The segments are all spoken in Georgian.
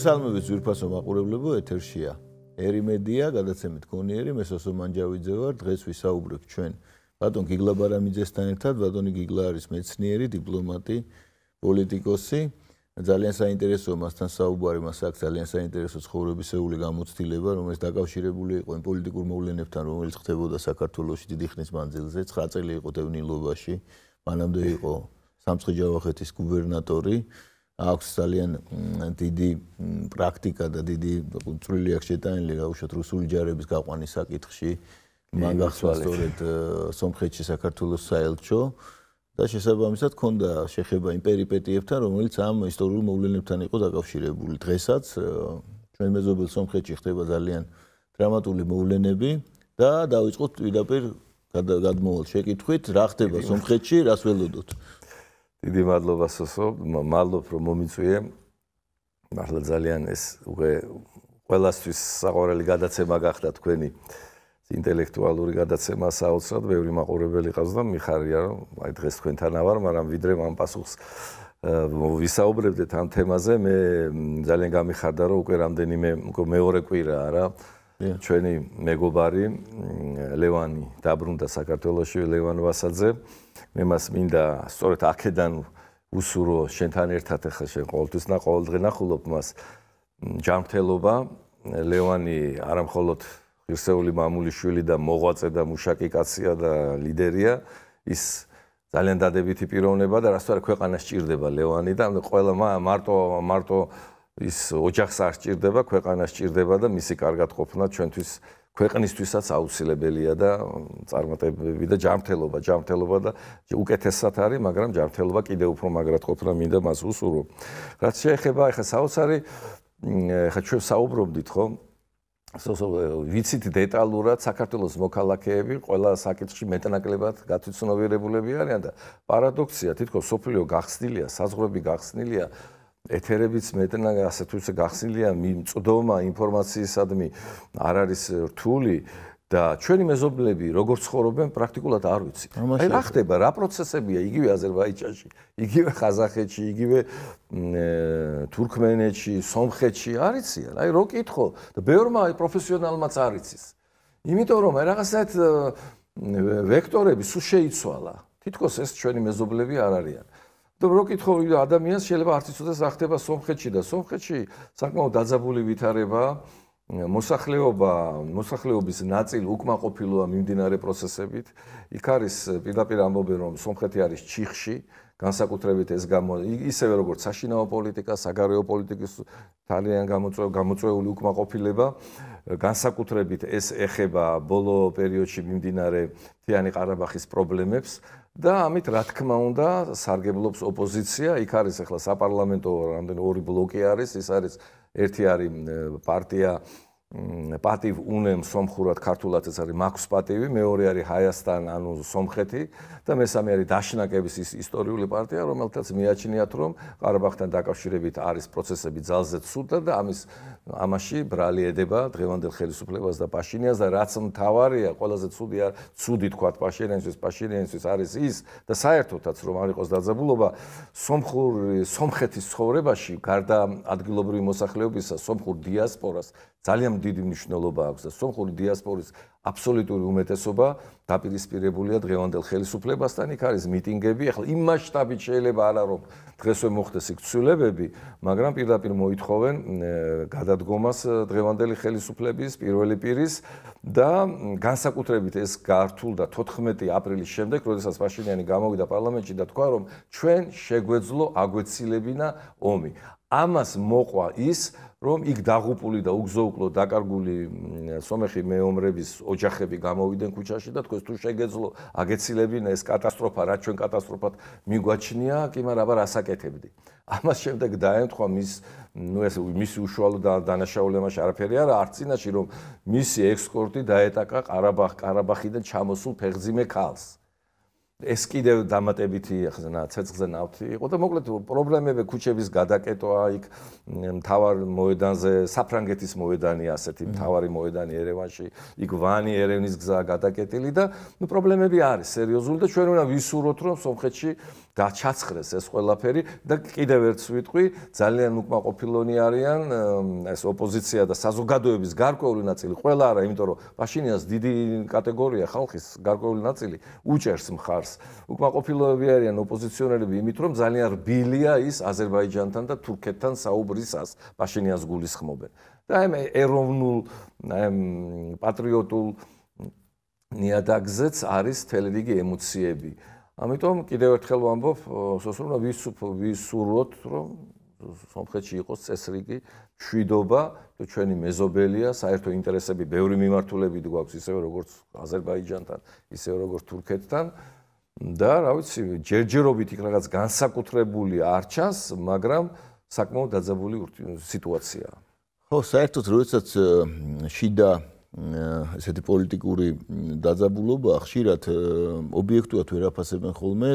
გადასალმები ძვირფასო მაყურებლებო ეთერშია. ერი მედია გადაცემით გონიერი მე სოსო მანჯავიძე ვარ. დღეს ვისაუბრებ ჩვენ ბატონ გიგლა ბარამიძესთან ერთად. ბატონი გიგლა არის მეცნიერი, დიპლომატი, პოლიტიკოსი. ძალიან საინტერესოა მასთან საუბარი, მას აქვს ძალიან საინტერესო ცხოვრებისეული გამოცდილება, რომელიც დაკავშირებული იყო იმ პოლიტიკურ მოვლენებთან, რომელიც ხდებოდა საქართველოს დიდი ხნის მანძილზე. 9 წელი იყო დევნილობაში. მანამდე იყო სამცხე-ჯავახეთის გუბერნატორი. აქვს ძალიან დიდი პრაქტიკა და დიდი წვრილი აქვს შეტანილი რაუშოთ რუსული ჯარების გაყვანის საკითხში მან გახსნა სწორედ სომხეთში საქართველოს საელჩო და შესაბამისად ქონდა შეხება იმ პერიპეტიებთან რომელიც ამ ისტორიულ მოვლენებთან იყო დაკავშირებული დღესაც ჩვენ მეზობელ სომხეთში ხდება ძალიან დრამატული მოვლენები და დაიწყოთ პირდაპირ გადმოვალ შეკითხვით რა ხდება სომხეთში რას ველოდოთ დიდი მადლობა სოსო, მადლობ რომ მომიწვიე. მართლა ძალიან ეს უკვე ყველასთვის საყვარელი გადაცემა გახდა თქვენი ინტელექტუალური გადაცემა საოცრად, ბევრი მაყურებელი ყავს და მიხარია რომ აი დღეს თქვენთანა ვარ, მაგრამ ვიდრე მან პასუხს ვისაუბრებდეთ ამ თემაზე, მე ძალიან გამიხარდა რომ უკვე რამდენიმე მეორე კვირა არა ჩვენი მეგობარი ლევანი დაბრუნდა საქართველოში ლევან ვასაძე მე მას მინდა სწორედ აქედან უსურო შენთან ერთად ხე შენ ყოველთვის და ყოველდღე ნახულობ მას ჯანმრთელობა ლევანი არამხოლოდ ღირსეული მამულიშვილი და მოღვაწე და მუშაკი კაცია და ლიდერია ის ძალიან დადებითი პიროვნება და რასაც არ ქვეყანას ჭირდება ლევანი და ყველა მარტო მარტო ის ოჯახს არ სჭირდება, ქვეყანას სჭირდება და მისი კარგად ყოფნა ჩვენთვის ქვეყნისთვისაც აუცილებელია და წარმატებები და ჯანმრთელობა, ჯანმრთელობა და უკეთესად არის, მაგრამ ჯანმრთელობა კიდევ უფრო მაგრად ყოფნა მინდა მას უსურვო. რაც შეეხება ახლა საოცარი ახლა ჩვენ საუბრობდით ხო? სოსო ვიცით დეტალურად საქართველოს მოქალაქეები ყველა საკითხში მეტნაკლებად გათვითცნობიერებულები არიან და პარადოქსია თითქოს სოფლიო გახსნილია, საზღვრები გახსნილია ეთერებიც მეტნაკლად ასე თუ ისე გახსილია მიწდომა ინფორმაციისადმი არ არის რთული და ჩვენი მეზობლები როგორ ცხოვრობენ პრაქტიკულად არ ვიცით. აი რა ხდება, რა პროცესებია იგივე აზერბაიჯანში, იგივე ხაზახეთში, იგივე თურქმენეთში, სომხეთში არიციან. აი რო კითხო და ბევრმა აი პროფესიონალმაც არიცის. იმიტომ რომ აი რაღაცაა ვექტორები სულ შეიცვალა. თითქოს ეს ჩვენი მეზობლები არ არიან. და რო კითხო იმ ადამიანს შეიძლება არც ისოდეს რა ხდება სომხეთში და სომხეთში საკმაოდ დაძაბული ვითარება მოსახლეობა მოსახლეობის ნაწილი უკმაყოფილოა მიმდინარე პროცესებით იქ არის პირდაპირ ამბობენ რომ სომხეთი არის ჩიხში განსაკუთრებით ეს გამო ისევე როგორც საშინაო პოლიტიკა, საგარეო პოლიტიკის ძალიან გამოწვეული უკმაყოფილება, განსაკუთრებით ეს ეხება ბოლო პერიოდში მიმდინარე თიანი ყარაბახის პრობლემებს, და ამით რა თქმა უნდა სარგებლობს ოპოზიცია იქ არის ახლა საპარლამენტო რამდენი ორი ბლოკი არის ის არის ერთი არის პარტია პატივ უნემ სომხურად ქართულადაც არის მაქვს პატივი მეორე არის ჰაიასთან ანუ სომხეთი და მესამე არის დაშნაკების ისტორიული პარტია რომელთაც მიაჩნიათ რომ ყარაბახთან დაკავშირებით არის პროცესები ძალზედ ცუდა და ამის ამაში ბრალი ედება დღევანდელ ხელისუფლებას და პაშინიანს და რაც მთავარია ყველაზე ცუდი არ ცუდი თქვა პაშინიანს პაშინიანს არის ის და საერთოდაც რომ არ იყოს დაძაბულობა სომხურ სომხეთის ცხოვრებაში გარდა ადგილობრივი მოსახლეობისა სომხურ დიასპორას ძალიან დიდი მნიშვნელობა აქვს და სომხური დიასპორის აბსოლუტური უმეტესობა დაპირისპირებულია დღევანდელ ხელისუფლებასთან. იქ არის მიტინგები, ახლა იმ მასშტაბით შეიძლება არა რომ დღესვე მოხდეს იქ ცვლილებები, მაგრამ პირდაპირ მოითხოვენ გადადგომას დღევანდელი ხელისუფლების პირველი პირის და განსაკუთრებით ეს გართულ და 14 აპრილის შემდეგ, როდესაც ვაშინიანი გამოვიდა პარლამენტში და თქვა რომ ჩვენ შეგვეძლო აგვეცილებინა ომი. ამას მოყვა ის, რომ იქ დაღუპული და უგზოუკლო დაკარგული სომეხი მეომრების ოჯახები გამოვიდნენ ქუჩაში და თქოს თუ შეგეძლო აგეცილებინ ეს კატასტროფა, რა ჩვენ კატასტროფად მიგვაჩნია, კი მაგრამ აბა რასაკეთებდი. ამას შემდეგ დაემთხვა მის ну ეს მისი უშუალო დანაშაულებაში არაფერი არა არც წინაში რომ მისი ექსპორტი დაეტაკა ყარაბახ ყარაბახიდან ჩამოსულ ფეხძიმე ქალს. ეს კიდევ დამატებითი ახსნა ცეცხლზე ნავთი იყო და მოკლედ პრობლემები ქუჩების გადაკეტვა იქ მთავარ მოედანზე საფრანგეთის მოედანი ასეთი მთავარი მოედანი ერევანში იქ ვანი ერევნის გზა გადაკეტილი და ნუ პრობლემები არის სერიოზული და ჩვენ უნდა ვისურვოთ რომ სამხეთში და ჩაცხრეს ეს ყველაფერი და კიდევ ერთს ვიტყვი ძალიან უკმაყოფილონი არიან ეს ოპოზიცია და საზოგადოების გარკვეული ნაწილი ყველა არა იმიტომ რომ ბაშინიას დიდი კატეგორია ხალხის გარკვეული ნაწილი უჭერს მხარს უკმაყოფილოები არიან ოპოზიციონერები იმიტომ რომ ძალიან რბილია ის აზერბაიჯანთან და თურქეთთან საუბრისას ბაშინიას გულისხმობენ და აი ეროვნულ აი პატრიოტულ ნიადაგზეც არის თელრიგი ემოციები ამიტომ კიდევ ერთხელ ვამბობ სოსრუნა ვისუფ ვისუროთ რომ სამხრეთში იყოს წესრიგი შვიდობა და ჩვენი მეზობელია საერთო ინტერესები ბევრი მიმართულები გვაქვს ისევე როგორც აზერბაიჯანთან ისევე როგორც თურქეთთან და რა ვიცი ჯერჯერობით იქ რაღაც განსაკუთრებული არ ჩანს მაგრამ საკმაოდ დაძაბული სიტუაციაა ხო საერთოდ როდესაც შიდა ესეთი პოლიტიკური დაძაბულობა ხშირად ობიექტურად ვერაფასებენ ხოლმე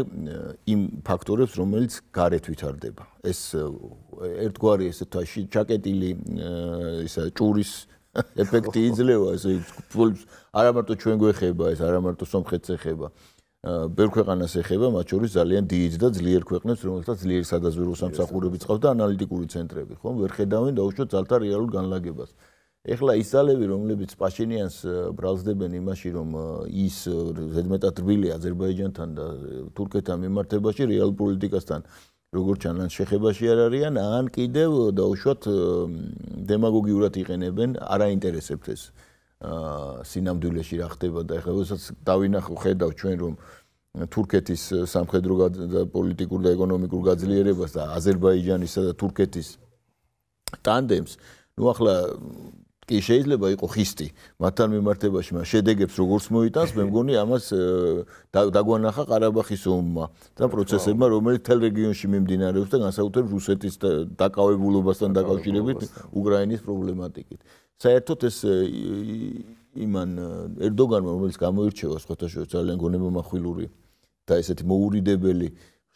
იმ ფაქტორებს, რომელიც გარეთ ვითარდება. ეს ერთგვარი ესე თაში ჩაკეტილი ისა ჭურის ეფექტი იძლევა, ესე არამარტო ჩვენ გვეხება, ეს არამარტო სამხედრო ეხება. ბევრ ქვეყანას ეხება, მათ შორის ძალიან დიდ და ძლიერ ქვეყნებს, რომელთაც ძლიერ სადაზვერო სამსახურები წყავს და ანალიტიკური ცენტრები, ხო? ვერ ხედავენ და უშოთ ძალთა რეალურ განლაგებას. ეხლა ის ძალები, რომლებიც პაშინიანს э, ბრალდებენ იმაში, რომ э, ის э, ზედმეტად რბილი აზერბაიჯანთან და თურქეთთან მიმართებაში რეალ პოლიტიკასთან როგორც ჩანან შეხებაში არ არიან, ან კიდევ დაუშვათ დემაგოგიურად იყენებენ არაინტერესებს ეს სინამდვილეში რა ხდება და ეხლა როდესაც დავინახო ხედავ ჩვენ რომ თურქეთის სამხედრო და პოლიტიკურ და ეკონომიკურ გაძლიერებას და აზერბაიჯანისა და თურქეთის ტანდემს ну ახლა კი შეიძლება იყოს ხისტი მათთან მიმართებაში მას შედეგებს როგორც მოიტანს მე მგონი ამას დაგვანახა ყარაბახის ომმა და პროცესებმა რომელიც თელ რეგიონში მიმდინარეობს და განსაკუთრებით რუსეთის დაკავებულობასთან დაკავშირებით უკრაინის პრობლემატიკით საერთოდ ეს იმან ერდოგანმა რომელიც გამოირჩევა შეხოთაშორის ძალიან გონებამახვილური და ესეთი მოურიდებელი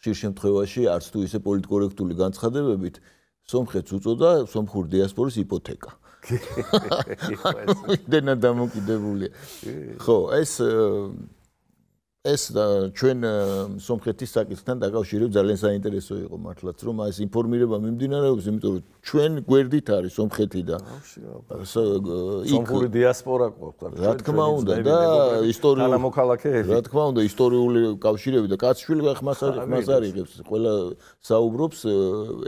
ხშირ შემთხვევაში არც თუ ისე პოლიტკორექტული განცხადებებით სომხეთს უწოდა სომხურ დიასპორის იპოთეკა დენა დამოკიდებულია. ხო, ეს ეს ჩვენ სომხეთის საკითხთან დაკავშირებით ძალიან საინტერესო იყო მართლაც, რომ ეს ინფორმირება მიმდინარეობს, იმიტომ რომ ჩვენ გვერდით არის სომხეთი და სომხური დიასპორა ყოფთ. რა თქმა უნდა და ისტორიული რა თქმა უნდა ისტორიული კავშირები და კაცშვილი ხმასარი ხმასარიებს ყველა საუბრობს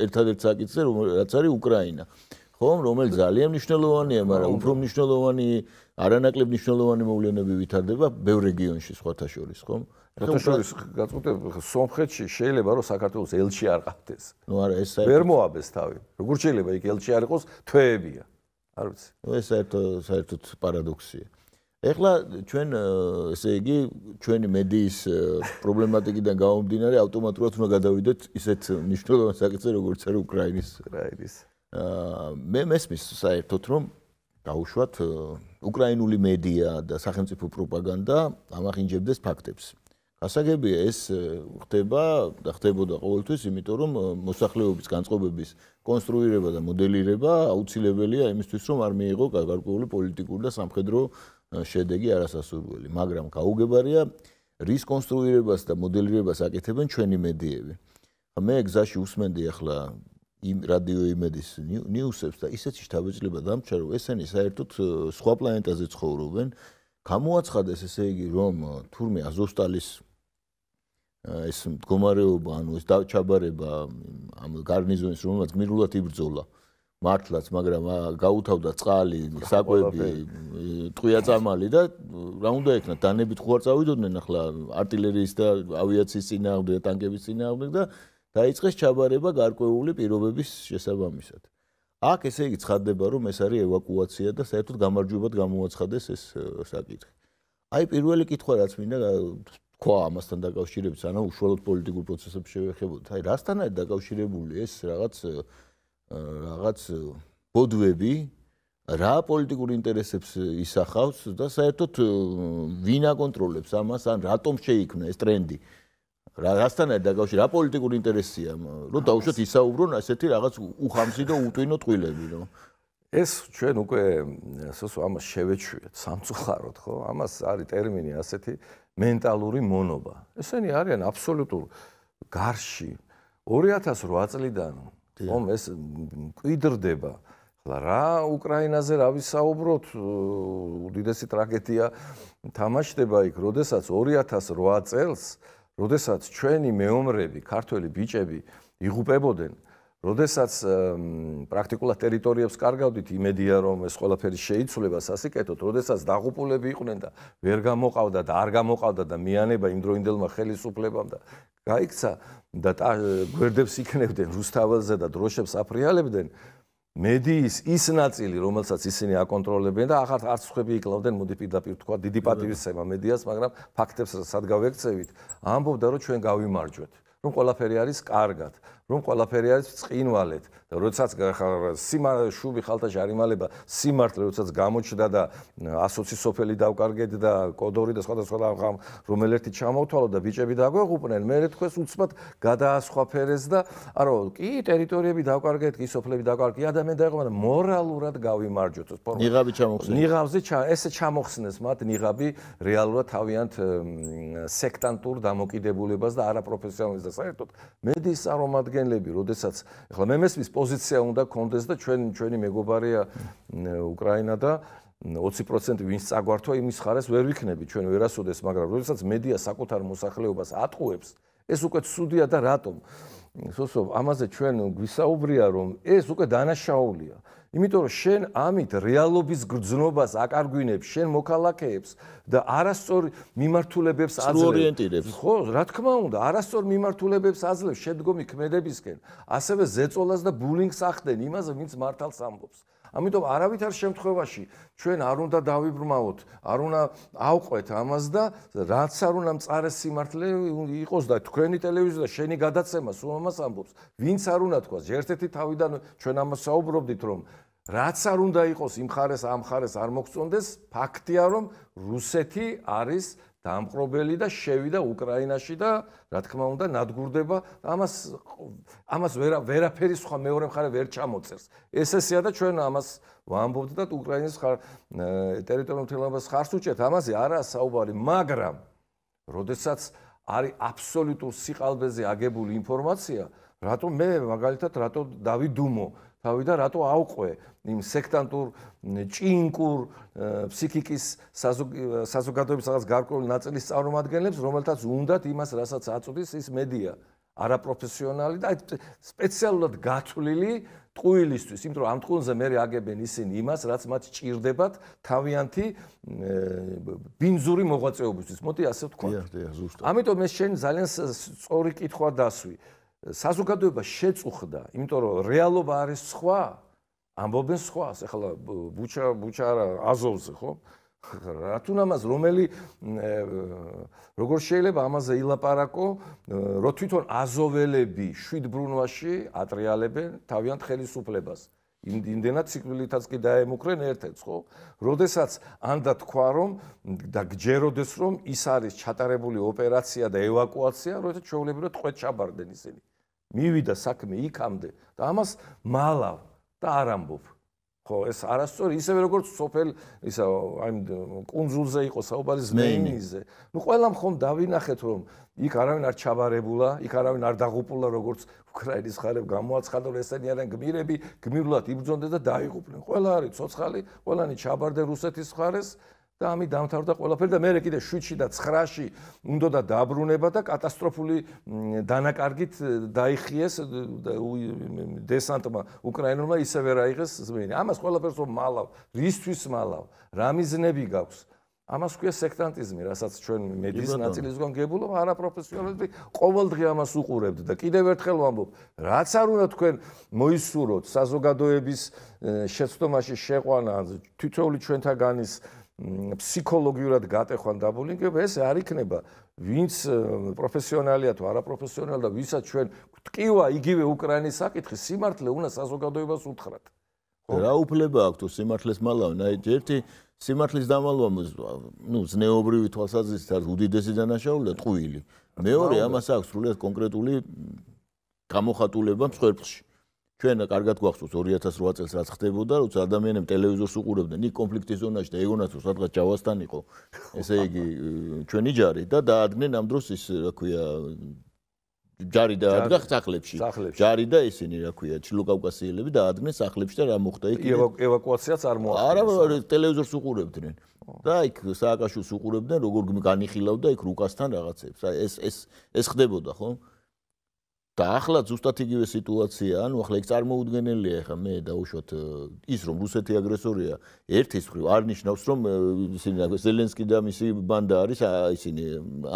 ერთადერთ საკითხზე რომ რაც არის უკრაინა. ხომ რომელიც ძალიან მნიშვნელოვანია, მაგრამ უფრო მნიშვნელოვანი არანაკლებ მნიშვნელოვანი მოვლენები ვითარდება ბევრ რეგიონში სხვათა შორის, ხომ? ფოტოშორის გაწყვეტე სომხეთში შეიძლება რომ საქართველოს ელჩი არ ყავდეს. ნუ არა ეს საერთოდ ვერ მოაბეს თავი. როგორ შეიძლება იქ ელჩი არ იყოს თვეებია. არ ვიცი. ნუ ეს საერთოდ საერთოდ პარადოქსია. ეხლა ჩვენ ესე იგი ჩვენი მედიის პრობლემატიკიდან გამომდინარე ავტომატურად უნდა გადავიდეთ ისეთ მნიშვნელოვან საკითხზე როგორც არის უკრაინის რაიდის. მე მესმის საერთოდ რომ დაუშვათ უკრაინული მედია და სახელმწიფო პროპაგანდა ამახინჯებდეს ფაქტებს. გასაგებია ეს э, ხდება და ხდებოდა ყოველთვის, იმიტომ რომ э, მოსახლეობის განწყობების კონსტრუირება და მოდელირება აუცილებელია იმისთვის, რომ არ მიიღო გარკვეული პოლიტიკური და სამხედრო э, შედეგი არასასურველი, მაგრამ გაუგებარია რის კონსტრუირებას და მოდელირებას აკეთებენ ჩვენი მედიები. მე გზაში უსმენდი ახლა იმ რადიო იმედის ნიუსებს და ისეთი შთაბეჭდილება დამჩარო ესენი საერთოდ სხვა პლანეტაზე ცხოვრობენ გამოაცხადეს ესე იგი რომ თურმე აზოსტალის ეს მდგომარეობა ანუ ეს დაჩაბარება ამ გარნიზონის რომელმაც გმირულად იბრძოლა მართლაც მაგრამ გაუთავდა წყალი საკვები ტყვიაწამალი და რა უნდა ეკნა დანებით ხوار წავიდოდნენ ახლა артиლერიის და ავიაციის წინააღმდეგ და ტანკების წინააღმდეგ და დაიწყეს ჩაბარება გარკვეული პირობების შესაბამისად. აქ ესე იგი ცხადდება, რომ ეს არის ევაკუაცია და საერთოდ გამარჯვებად გამოაცხადეს ეს საკითხი. აი პირველი კითხვა რაც მინდა თქვა ამასთან დაკავშირებით, ანუ უშუალოდ პოლიტიკურ პროცესებს შევეხებოდით, აი რასთან არის დაკავშირებული ეს რაღაც რაღაც ბოდვები რა პოლიტიკური ინტერესებს ისახავს და საერთოდ ვინ აკონტროლებს ამას, ან რატომ შეიქმნა ეს ტრენდი? რა რასთან არის დაკავშირი? რა პოლიტიკური ინტერესია? რო დაუშვათ ისაუბრონ ასეთი რაღაც უხამსი და უტვინო ტყვილები, რომ ეს ჩვენ უკვე სოსო ამას შევეჩვიეთ სამწუხაროდ, ხო? ამას არის ტერმინი ასეთი მენტალური მონობა. ესენი არიან აბსოლუტურ გარში 2008 წლიდან, ხომ ეს მკვიდრდება. ხლა რა უკრაინაზე რა ვისაუბროთ? უდიდესი ტრაგედია თამაშდება იქ, როდესაც 2008 წელს როდესაც ჩვენი მეომრები, ქართველი ბიჭები იღუპებოდნენ, როდესაც პრაქტიკულად ტერიტორიებს კარგავდით, იმედია რომ ეს ყველაფერი შეიცვლება სასიკეთოდ, როდესაც დაღუპულები იყვნენ და ვერ გამოყავდა და არ გამოყავდა და მიანება იმდროინდელმა ხელისუფლებამ და გაიქცა და გვერდებს იქნებდნენ რუსთაველზე და დროშებს აფრიალებდნენ მედიის ის ნაწილი, რომელსაც ისინი აკონტროლებენ და ახართ არც ხვები იკლავდნენ მოდი პირდაპირ თქვა დიდი პატივისცემა მედიას, მაგრამ ფაქტებს სად გავექცევით? ამბობდა რომ ჩვენ გავიმარჯვეთ, რომ ყველაფერი არის კარგად, რომ ყველაფერი არის წინვალეთ და როდესაც სიმართლე შუბი ხალთაში არ იმალება სიმართლე როდესაც გამოჩდა და ასოცი სოფელი დავკარგეთ და კოდორი და სხვა სხვა ხამ რომელერთი ჩამოთვალო და ბიჭები დაგვეღუპნენ მე თქვენს უცბად გადაასხვა ფერეს და არა კი ტერიტორიები დავკარგეთ კი სოფლები დავკარგეთ ადამიან დაიღო და მორალურად გავიმარჯოთ ნიღაბი ჩამოხსნეს ნიღაბზე ესე ჩამოხსნეს მათ ნიღაბი რეალურად თავიანთ სექტანტურ დამოკიდებულებას და არაპროფესიონალიზმს და საერთოდ მედიის წარმოადგენლებს წარმოადგენლები, როდესაც ახლა მე მესმის პოზიცია უნდა კონდეს და ჩვენ ჩვენი მეგობარია უკრაინა და 20% ვინც წაგვართვა იმის ხარეს ვერ ვიქნები, ჩვენ ვერასოდეს, მაგრამ როდესაც მედია საკუთარ მოსახლეობას ატყუებს, ეს უკვე ცუდია და რატომ? სოსო, ამაზე ჩვენ გვისაუბრია, რომ ეს უკვე დანაშაულია. იმიტომ რომ შენ ამით რეალობის გრძნობას აკარგვინებს შენ მოქალაქეებს და არასწორ მიმართულებებს აზრებს ხო რა თქმა უნდა არასწორ მიმართულებებს აძლევს შედგომი ქმედებისკენ ასევე ზეწოლას და ბულინგს ახდენ იმაზე ვინც მართალს ამბობს ამიტომ არავითარ შემთხვევაში ჩვენ არ უნდა დავიბრმავოთ, არ უნდა ავყვეთ ამას და რაც არ უნდა მწარე სიმართლე იყოს და თქვენი ტელევიზია შენი გადაცემა სულ ამას ამბობს. ვინც არ უნდა თქვას, ერთ-ერთი თავიდან ჩვენ ამას საუბრობდით, რომ რაც არ უნდა იყოს იმ ხარეს ამ ხარეს არ მოგწონდეს ფაქტია რომ რუსეთი არის დამპყრობელი და შევიდა უკრაინაში და რა თქმა უნდა ნადგურდება ამას ამას ვერა ვერაფერი სხვა მეორე მხარე ვერ ჩამოწერს ესესია და ჩვენ ამას ვამბობთ და უკრაინის ხარ ტერიტორიულ მთლიანობას ხარს უჭერთ ამაზე არა საუბარი მაგრამ როდესაც არის აბსოლუტურ სიყალბეზე აგებული ინფორმაცია რატომ მე მაგალითად რატომ დავიდუმო თავი და რატო აუყვე იმ სექტანტურ ჭინკურ ფსიქიკის საზოგადოების რაღაც გარკვეული ნაწილის წარმომადგენლებს რომელთაც უნდათ იმას რასაც აწუდის ის მედია არაპროფესიონალი და სპეციალურად გათვლილი ტყუილისთვის, იმიტომ რომ ამ ტყუილზე მე რეაგებენ ისინი იმას, რაც მათ ჭირდებათ თავიანთი ბინზური მოღვაწეობისთვის. მოდი ასე ვთქვა. დიახ, დიახ, ზუსტად. ამიტომ ეს შენ ძალიან სწორი კითხვა დასვი. საზოგადოება შეწუხდა, იმიტომ რომ რეალობა არის სხვა. ამბობენ სხვას, ახლა ბუჩა ბუჩა არა აზოვზე, ხო? რათუნ ამას რომელი როგორ შეიძლება ამაზე ილაპარაკო, რო თვითონ აზოველები შვიდ ბრუნვაში ატრიალებენ თავიანთ ხელისუფლებას. იმდენად სიკვილითაც კი დაემუქრენ ერთეთს, ხო? როდესაც ანდა თქვა რომ და გჯეროდეს რომ ის არის ჩატარებული ოპერაცია და ევაკუაცია, როდესაც შეიძლება რომ ტყვე ჩაბარდნენ ისინი. მივიდა საქმე იქამდე და ამას მალავ და არ ამბობ. ხო, ეს არასწორი, ისევე როგორც სოფელ ისა აი კონსულზე იყო საუბარი ზმეინიზე. ნუ ყველა მხომ დავინახეთ რომ იქ არავინ არ ჩაბარებულა, იქ არავინ არ დაღუპულა როგორც უკრაინის ხალხებს გამოაცხადა ესენი არიან გმირები, გმირულად იბრძოდნენ და დაიღუპნენ. ყველა არის ცოცხალი, ყველანი ჩაბარდა რუსეთის მხარეს. და ამი დამთავრდა ყველაფერი და მე კიდე 7-ში და 9-ში უნდა დაბრუნება და კატასტროფული დანაკარგით დაიხიეს დესანტმა უკრაინულმა ისე ვერ აიღეს ზმენი. ამას ყველაფერს მოალავ, რისთვის მოალავ, რა მიზნები გაქვს? ამას ქვია სექტანტიზმი, რასაც ჩვენ მედიის ნაწილისგან გებულობ, არაპროფესიონალები ყოველდღე ამას უყურებთ და კიდევ ერთხელ ვამბობ, რაც არ უნდა თქვენ მოისურვოთ საზოგადოების შეცდომაში შეყვანა თითოეული ჩვენთაგანის ფსიქოლოგიურად გატეხვან დაბულინგებ, ეს არ იქნება. ვინც პროფესიონალია თუ არაპროფესიონალი და ვისაც ჩვენ გტკივა იგივე უკრაინის საკითხი, სიმართლე უნდა საზოგადოებას უთხრათ. რა უფლება აქვს სიმართლეს მალავნ? აი ერთი სიმართლის დამალვა, ნუ ზნეობრივი თვალსაზრისით არის უდიდესი დანაშაულია ტყუილი. მეორე ამას აქვს სრულიად კონკრეტული გამოხატულება მსხვერპლში. ჩვენ კარგად გვახსოვს 2008 წელს რაც ხდებოდა, როცა ადამიანები ტელევიზორს უყურებდნენ, იქ კონფლიქტის ზონაში და ეგონათ რომ სადღაც ჯავასთან იყო. ესე იგი ჩვენი ჯარი და დაადგნენ ამ დროს ის რა ქვია ჯარი და ადგა სახლებში. ჯარი და ისინი რა ქვია, ჩილოკავკასიელები დაადგნენ სახლებში და რა მოხდა იქ? ევაკუაციაც არ მოახდინეს. არა, ტელევიზორს უყურებდნენ. და იქ სააკაშულს უყურებდნენ, როგორ განიხილავდა იქ რუკასთან რაღაცებს. აი ეს ეს ეს ხდებოდა, ხო? და ახლა ზუსტად იგივე სიტუაცია, ანუ ახლა ეგ წარმოუდგენელია, ახლა მე დაუშვათ ის რომ რუსეთი აგრესორია, ერთი ხრი არ ნიშნავს რომ ისინი ზელენსკი და მისი ბანდა არის ისინი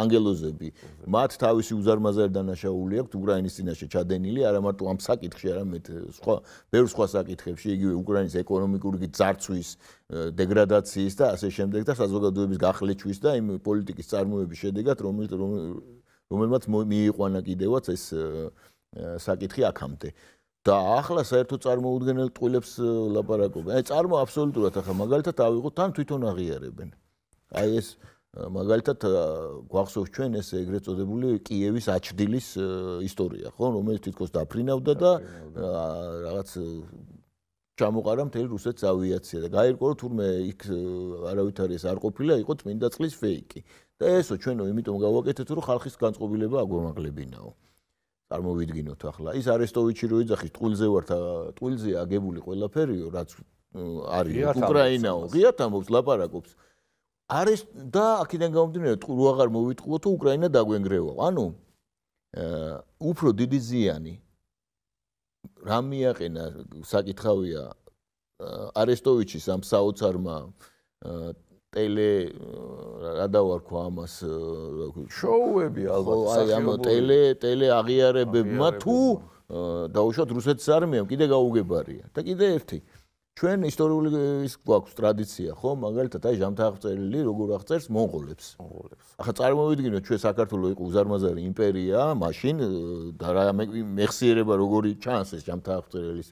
ანგელოზები. მათ თავისი უზარმაზარი დანაშაული აქვს უკრაინის წინაშე ჩადენილი, არა მარტო ამ საკითხში, არამედ სხვა, ბევრ სხვა საკითხებში, იგივე უკრაინის ეკონომიკური ძარცვის დეგრადაციის და ასე შემდეგ და საზოგადოების გახლეჩვის და იმ პოლიტიკის წარმოების შედეგად, რომელიც რომელმაც მიიყვანა კიდევაც ეს საკითხი აქამდე. და ახლა საერთო წარმოუდგენელ ტყილებს ლაპარაკობენ. აი წარმო აბსოლუტურად ახლა მაგალითად ავიღოთ თან თვითონ აღიარებენ. აი ეს მაგალითად გვახსოვს ჩვენ ეს ეგრეთ წოდებული კიევის აჩდილის ისტორია, ხო, რომელიც თითქოს დაფრინავდა და რაღაც ჩამოყარა მთელი რუსეთის ავიაცია და გაირკვა რომ თურმე იქ არავითარი ეს არ ყოფილა იყო წმინდა წლის ფეიკი და ესო ჩვენო იმიტომ გავაკეთეთ რომ ხალხის განწყობილება აგვამაგლებინაო წარმოვიდგინოთ ახლა ის არესტოვიჩი რო იძახის ტყილზე ვართ ტყილზე აგებული ყველაფერიო რაც არის უკრაინაო ღიათ ამობს ლაპარაკობს არის და აქედან გამომდინარე თუ აღარ მოვიტყუოთ უკრაინა დაგვენგრევა ანუ უფრო დიდი ზიანი რა მიაყენა საკითხავია არესტოვიჩის ამ საოცარმა ტელე რა დავარქვა ამას შოუები ალბათ აი ამ ტელე ტელე აღიარებებმა თუ დაუშვათ რუსეთის არმიამ კიდე გაუგებარია და კიდე ერთი ჩვენ ისტორიული ის გვაქვს ტრადიცია, ხო? მაგალითად, აი ჟამთააღწერილი როგორ აღწერს მონღოლებს? მონღოლებს. ახლა წარმოვიდგინოთ, ჩვენ საქართველოს იყო უზარმაზარი იმპერია, მაშინ და რა მეხსიერება როგორი ჩანს ეს ჟამთააღწერილის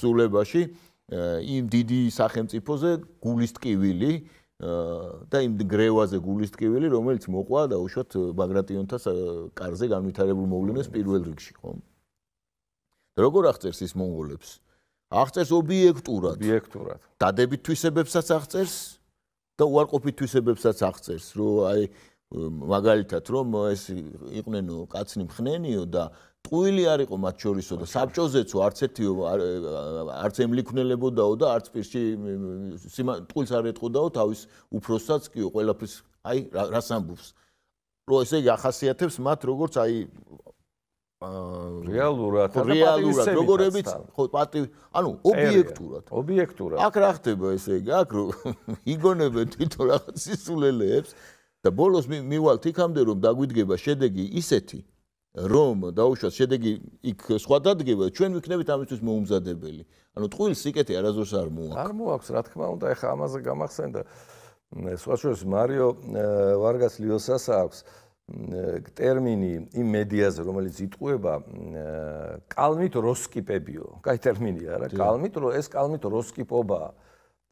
ხსულებაში, იმ დიდი სახელმწიფოზე გულის ტკივილი და იმ გრევაზე გულის ტკივილი, რომელიც მოყვა და უშოთ ბაგრატიონთა კარზე განვითარებულ მოვლენებს პირველ რიგში, ხო? როგორ აღწერს ის მონღოლებს? აღწერს ობიექტურად. ობიექტურად. დადებით თვისებებსაც აღწერს და უარყოფით თვისებებსაც აღწერს, რომ აი მაგალითად რომ ეს იყვნენო კაცნი მხნენიო და ტყუილი არისო მათ შორისო და საბჭოზეც არც ერთი არც ემლიქნელებოდაო და არც პირში ტყუილს არ ეტყოდაო თავის უფროსსაც კიო ყველაფერს აი რას ამბობს რომ ესე იგი ახასიათებს მათ როგორც აი რეალურად რეალურად როგორებიც ხო პატი ანუ ობიექტურად ობიექტურად აქ რა ხდება ესე იგი აქ იგონებენ თვითონ რაღაც სისულელეებს და ბოლოს მივალთ იქამდე რომ დაგვიდგება შედეგი ისეთი რომ დაუშვათ შედეგი იქ სხვა დადგება ჩვენ ვიქნებით ამისთვის მოუმზადებელი ანუ ტყუილ სიკეთე არაზოს არ მოაქვს არ მოაქვს რა თქმა უნდა ეხა ამაზე გამახსენდა სხვა შეს მარიო ვარგას ლიოსას აქვს ტერმინი იმ მედიაზე რომელიც იტყუება კალმით როსკიპებიო. კაი ტერმინია რა, კალმით რო ეს კალმით როსკიპობა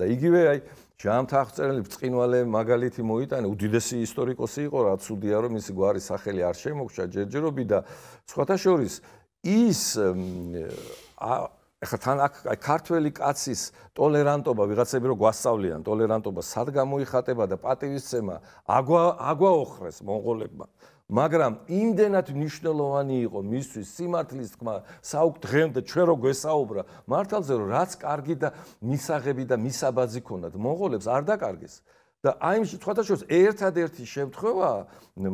და იგივე აი ჯამთაღწერელი ბწყინვალე მაგალითი მოიტანე უდიდესი ისტორიკოსი იყო რა ცუდია რომ მისი გვარი სახელი არ შემოგვშა ჯერჯერობი და სხვათა შორის ის ეხლა თან აქ აი ქართველი კაცის ტოლერანტობა ვიღაცები რო გვასწავლიან ტოლერანტობა სად გამოიხატება და პატივისცემა აგვა აგვაოხრეს მონღოლებმა მაგრამ იმდენად მნიშვნელოვანი იყო მისთვის სიმართლის თქმა საუკ დღემდე ჩვენ რო გვესაუბრა მართალზე რომ რაც კარგი და მისაღები და მისაბაძი ქონათ მონღოლებს არ დაკარგეს და აი ამ სიტუაციაში ერთადერთი შემთხვევა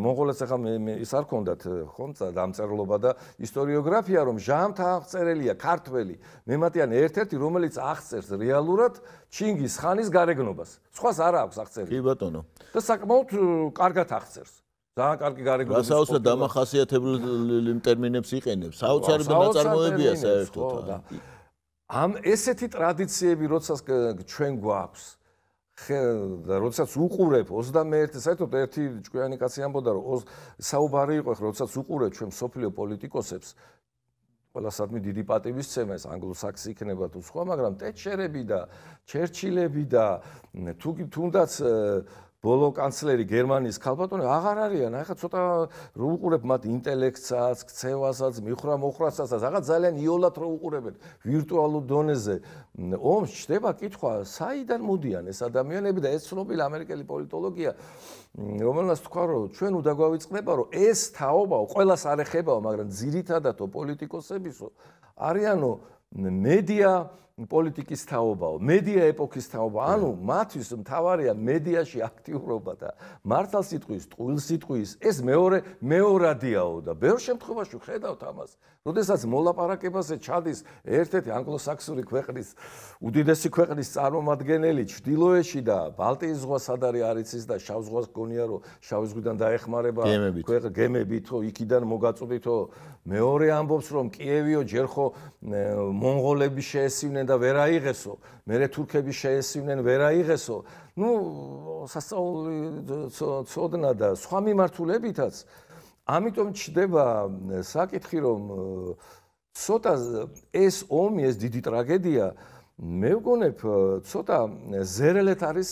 მონღოლეთს ახლა მე ის არ ქონდათ ხომ დამწერლობა და ისტორიოგრაფია რომ ჟამთა აღწერელია ქართველი მემატიანი ერთ-ერთი რომელიც აღწერს რეალურად ჩინგის ხანის გარეგნობას სხვას არ აქვს აღწერილი კი ბატონო და საკმაოდ კარგად აღწერს ძალიან კარგი გარეგნობა საოცარ დამახასიათებელი ტერმინებს იყენებს საოცარი ნაწარმოებია საერთოდ ამ ესეთი ტრადიციები როცა ჩვენ გვაქვს და როდესაც უყურებ 21 საერთოდ ერთი ჭკვიანი კაცი ამბობდა რომ საუბარი იყო ხო როდესაც უყურებ ჩვენ სოფლიო პოლიტიკოსებს ყველა საერთოდ დიდი პატების წემეს ანგლოსაქსი იქნება თუ სხვა მაგრამ ტეჩერები და ჩერჩილები და თუ თუნდაც ბოლო კანცლერი გერმანიის ხალბატონი აღარ არიან, ახლა ცოტა უყურებ მათ ინტელექტსაც, ქცევასაც, მიხრა მოხრასაც, ახლა ძალიან იოლად რო უყურებენ ვირტუალურ დონეზე. ომს ჩდება კითხვა, საიდან მოდიან ეს ადამიანები და ეს ცნობილი ამერიკელი პოლიტოლოგია, რომელსაც თქვა, რომ ჩვენ უნდა გავიწყდება, რომ ეს თაობაო ყოველას არ ეხებაო, მაგრამ ძირითადათო პოლიტიკოსებისო არიანო მედია პოლიტიკის თაობაო, მედია ეპოქის თაობა, ანუ მათთვის მთავარია მედიაში აქტიურობა და მართალ სიტყვის, ტყუილ სიტყვის, ეს მეორე მეორადიაო და ბევრ შემთხვევაში ხედავთ ამას. როდესაც მოლაპარაკებაზე ჩადის ერთ-ერთი ანგლოსაქსური ქვეყნის უდიდესი ქვეყნის წარმომადგენელი ჩდილოეთში და ბალტიის ზღვას ადარი არიცის და შავ ზღვას გონია რომ შავი ზღვიდან დაეხმარება ქვეყნ გემებითო იქიდან მოგაწვდითო მეორე ამბობს რომ კიევიო ჯერ ხო მონღოლები შეესივნენ და ვერ აიღესო, მერე თურქები შეესივნენ, ვერ აიღესო. ნუ სასწაული წოდნა და სხვა მიმართულებითაც. ამიტომ ჩდება საკითხი, რომ ცოტა ეს ომი, ეს დიდი ტრაგედია, მე ვგონებ, ცოტა ზერელეთ არის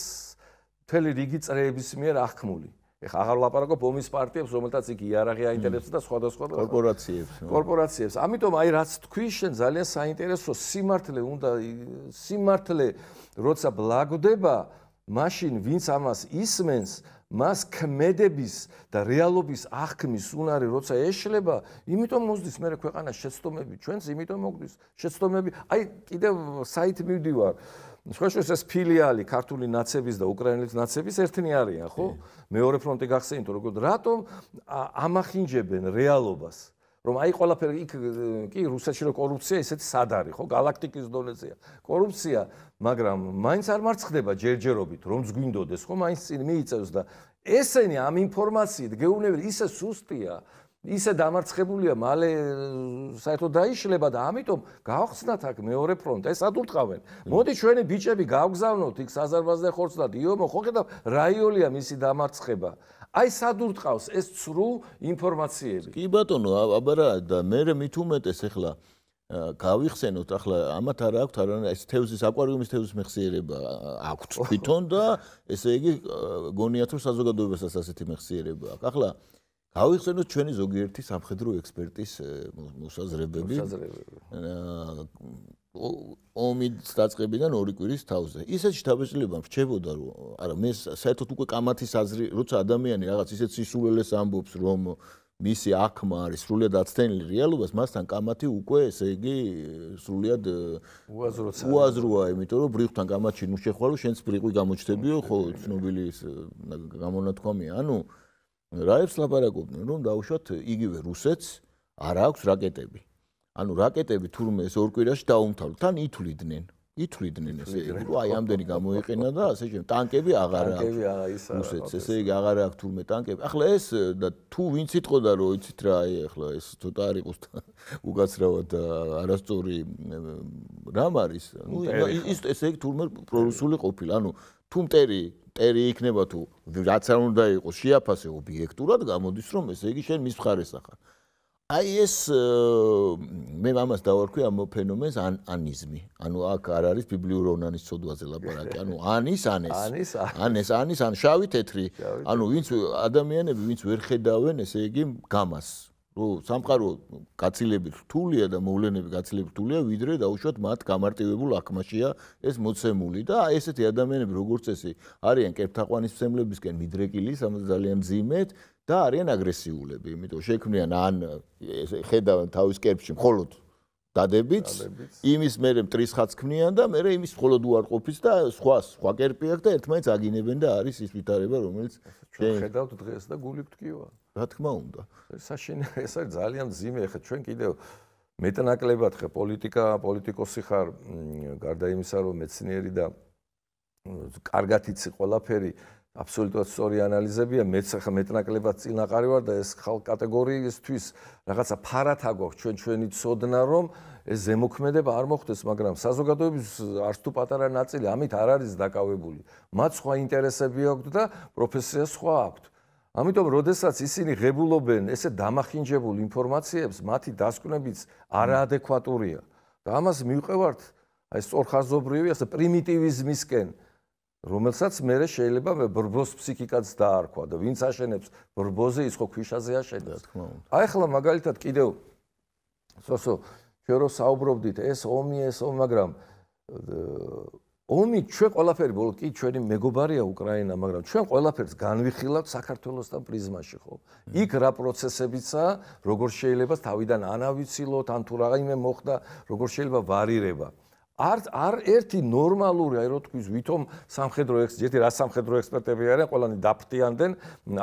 მთელი რიგი წრეების მიერ აღქმული. ეხა აღარ ვლაპარაკობ ომის პარტიებს, რომელთაც იქ იარაღი აინტერესებს და სხვადასხვა კორპორაციებს. კორპორაციებს. ამიტომ აი რაც თქვი, შენ ძალიან საინტერესო სიმართლე უნდა სიმართლე როცა ბლაგდება, მაშინ ვინც ამას ისმენს, მას ქმედების და რეალობის აღქმის უნარი როცა ეშლება, იმიტომ მოძდის მე ქვეყანა შეცდომები ჩვენს, იმიტომ მოძდის შეცდომები. აი კიდევ საით მივდივარ. შეხოშეს ეს ფილიალი ქართული ნაცების და უკრაინელის ნაცების ერთნი არიან, ხო? მეორე ფრონტი გახსენით, როგორ რატომ ამახინჯებენ რეალობას? რომ აი ყველაფერი იქ კი რუსეთში რო კორუფცია ესეთი სადარი ხო galaktikis დონეზეა კორუფცია მაგრამ მაინც არ მარცხდება ჯერჯერობით რომ ზგვინდოდეს ხო მაინც წინ მიიწევს და ესენი ამ ინფორმაციით გეუნებელი ისე სუსტია ისე დამარცხებულია მალე საერთოდ დაიშლება და ამიტომ გავხსნათ აქ მეორე ფრონტი ეს ადულტყავენ მოდი ჩვენი ბიჭები გავგზავნოთ იქ საზარბაზნე ხორცლად იომო ხო ხედავ რაიოლია მისი დამარცხება აი სად ურტყავს ეს ცრუ ინფორმაციები. კი ბატონო, აბარა და მე მითუმეტეს ახლა გავიხსენოთ ახლა ამათ არა აქვთ არა ეს თევზის აკვარიუმის თევზის მეხსიერება აქვთ თვითონ და ესე იგი გონიათ რომ საზოგადოებასაც ასეთი მეხსიერება აქვს. ახლა გავიხსენოთ ჩვენი ზოგიერთი სამხედრო ექსპერტის მოსაზრებები. მოსაზრებები. ომის დაწყებიდან ორი კვირის თავზე. ისეთ შთაბეჭდილებამ რჩებოდა რომ არა მე საერთოდ უკვე კამათის აზრი, როცა ადამიანი რაღაც ისეთ სისულელეს ამბობს, რომ მისი აკმა არის სრულიად აცდენილი რეალობას, მასთან კამათი უკვე ესე იგი э, სრულიად э, უაზროა. უაზროა, იმიტომ რომ ბრიყვთან კამათში ნუ შეხვალო, შენც ბრიყვი გამოჩდებიო, ხო, ცნობილი ეს э, გამონათქვამია. ანუ რაებს ლაპარაკობდნენ, რომ დაუშვათ იგივე რუსეთს არ აქვს რაკეტები. ანუ რაკეტები თურმე ეს ორ კვირაში დაუმთავრდა, თან ითვლიდნენ. ითვლიდნენ ესე იგი, რომ აი ამდენი გამოიყენა და ასე შემდეგ. ტანკები აღარა. ტანკები აა ისაა. რუსეთს ესე იგი აღარა აქვს თურმე ტანკები. ახლა ეს და თუ ვინც იტყოდა რომ იცით რა აი ახლა ეს ცოტა არ იყოს და უგაცრავად არასწორი რამ არის. ნუ ის ესე იგი თურმე პრორუსული ყოფილი. ანუ თუ მტერი ტერი იქნება თუ რაც არ უნდა იყოს შეაფასე ობიექტურად გამოდის რომ ესე იგი შენ მის მხარეს ახარ. აი ეს მე მამას დავარქვი ამ ფენომენს ან ანიზმი. ანუ აქ არ არის ბიბლიური ონანის ცოდვაზე ლაპარაკი. ანუ ანის ანეს. ანეს ანის ან შავი თეთრი. ანუ ვინც ადამიანები ვინც ვერ ხედავენ, ესე იგი გამას. რო სამყარო გაცილებით რთულია და მოვლენები გაცილებით რთულია, ვიდრე დაუშვათ მათ გამარტივებულ აკმაშია ეს მოცემული და ესეთი ადამიანები როგორც წესი არიან კერპთაყვანის ცემლებისკენ მიდრეკილი, სამ ძალიან ძიმეთ და არიან აგრესიულები, იმიტომ შექმნიან ან ხედავენ თავის კერპში მხოლოდ დადებით, იმის მერე მტრის ხაც ქმნიან და მერე იმის მხოლოდ უარყოფის და სხვას, სხვა კერპი აქვს და ერთმანეთს აგინებენ და არის ის ვითარება, რომელიც ჩვენ ხედავთ დღეს და გული გთქვია. რა თქმა უნდა. საშენ ეს არის ძალიან ძიმე, ხა ჩვენ კიდევ მეტნაკლებად ხე პოლიტიკა, პოლიტიკოსი ხარ, გარდა იმისა, რომ მეცნიერი და კარგათიცი ყველაფერი, აბსოლუტურად სწორი ანალიზებია, მეც ახლა მეტნაკლებად წინაყარი ვარ და ეს ხალ კატეგორიისთვის რაღაცა ფარათა გვაქვს ჩვენ ჩვენი ცოდნა რომ ეს ზემოქმედება არ მოხდეს, მაგრამ საზოგადოების არც თუ პატარა ნაწილი ამით არ არის დაკავებული. მათ სხვა ინტერესები აქვთ და პროფესია სხვა აქვთ. ამიტომ, როდესაც ისინი ღებულობენ ესე დამახინჯებულ ინფორმაციებს, მათი დასკვნებიც არაადეკვატურია. და ამას მივყევართ აი სწორხაზობრივი, ასე პრიმიტივიზმისკენ. რომელსაც მე შეიძლება ბრბოს ფსიქიკაც დაარქვა და ვინც აშენებს ბრბოზე ის ხო ქვიშაზე აშენებს რა თქმა უნდა აი ხლა მაგალითად კიდევ სოსო ჩვენ რო საუბრობდით ეს ომი ეს ომ მაგრამ ომი ჩვენ ყველაფერი ბოლო კი ჩვენი მეგობარია უკრაინა მაგრამ ჩვენ ყველაფერს განвихილავ საქართველოსთან პრიზმაში ხო იქ რა პროცესებიცა როგორ შეიძლება თავიდან ანავიცილოთ ან თუ რაიმე მოხდა როგორ შეიძლება ვარირება არ არ ერთი ნორმალური აი რო თქვის ვითომ სამხედრო ექსპერტები რა სამხედრო ექსპერტები არიან ყველანი დაფტიანდნენ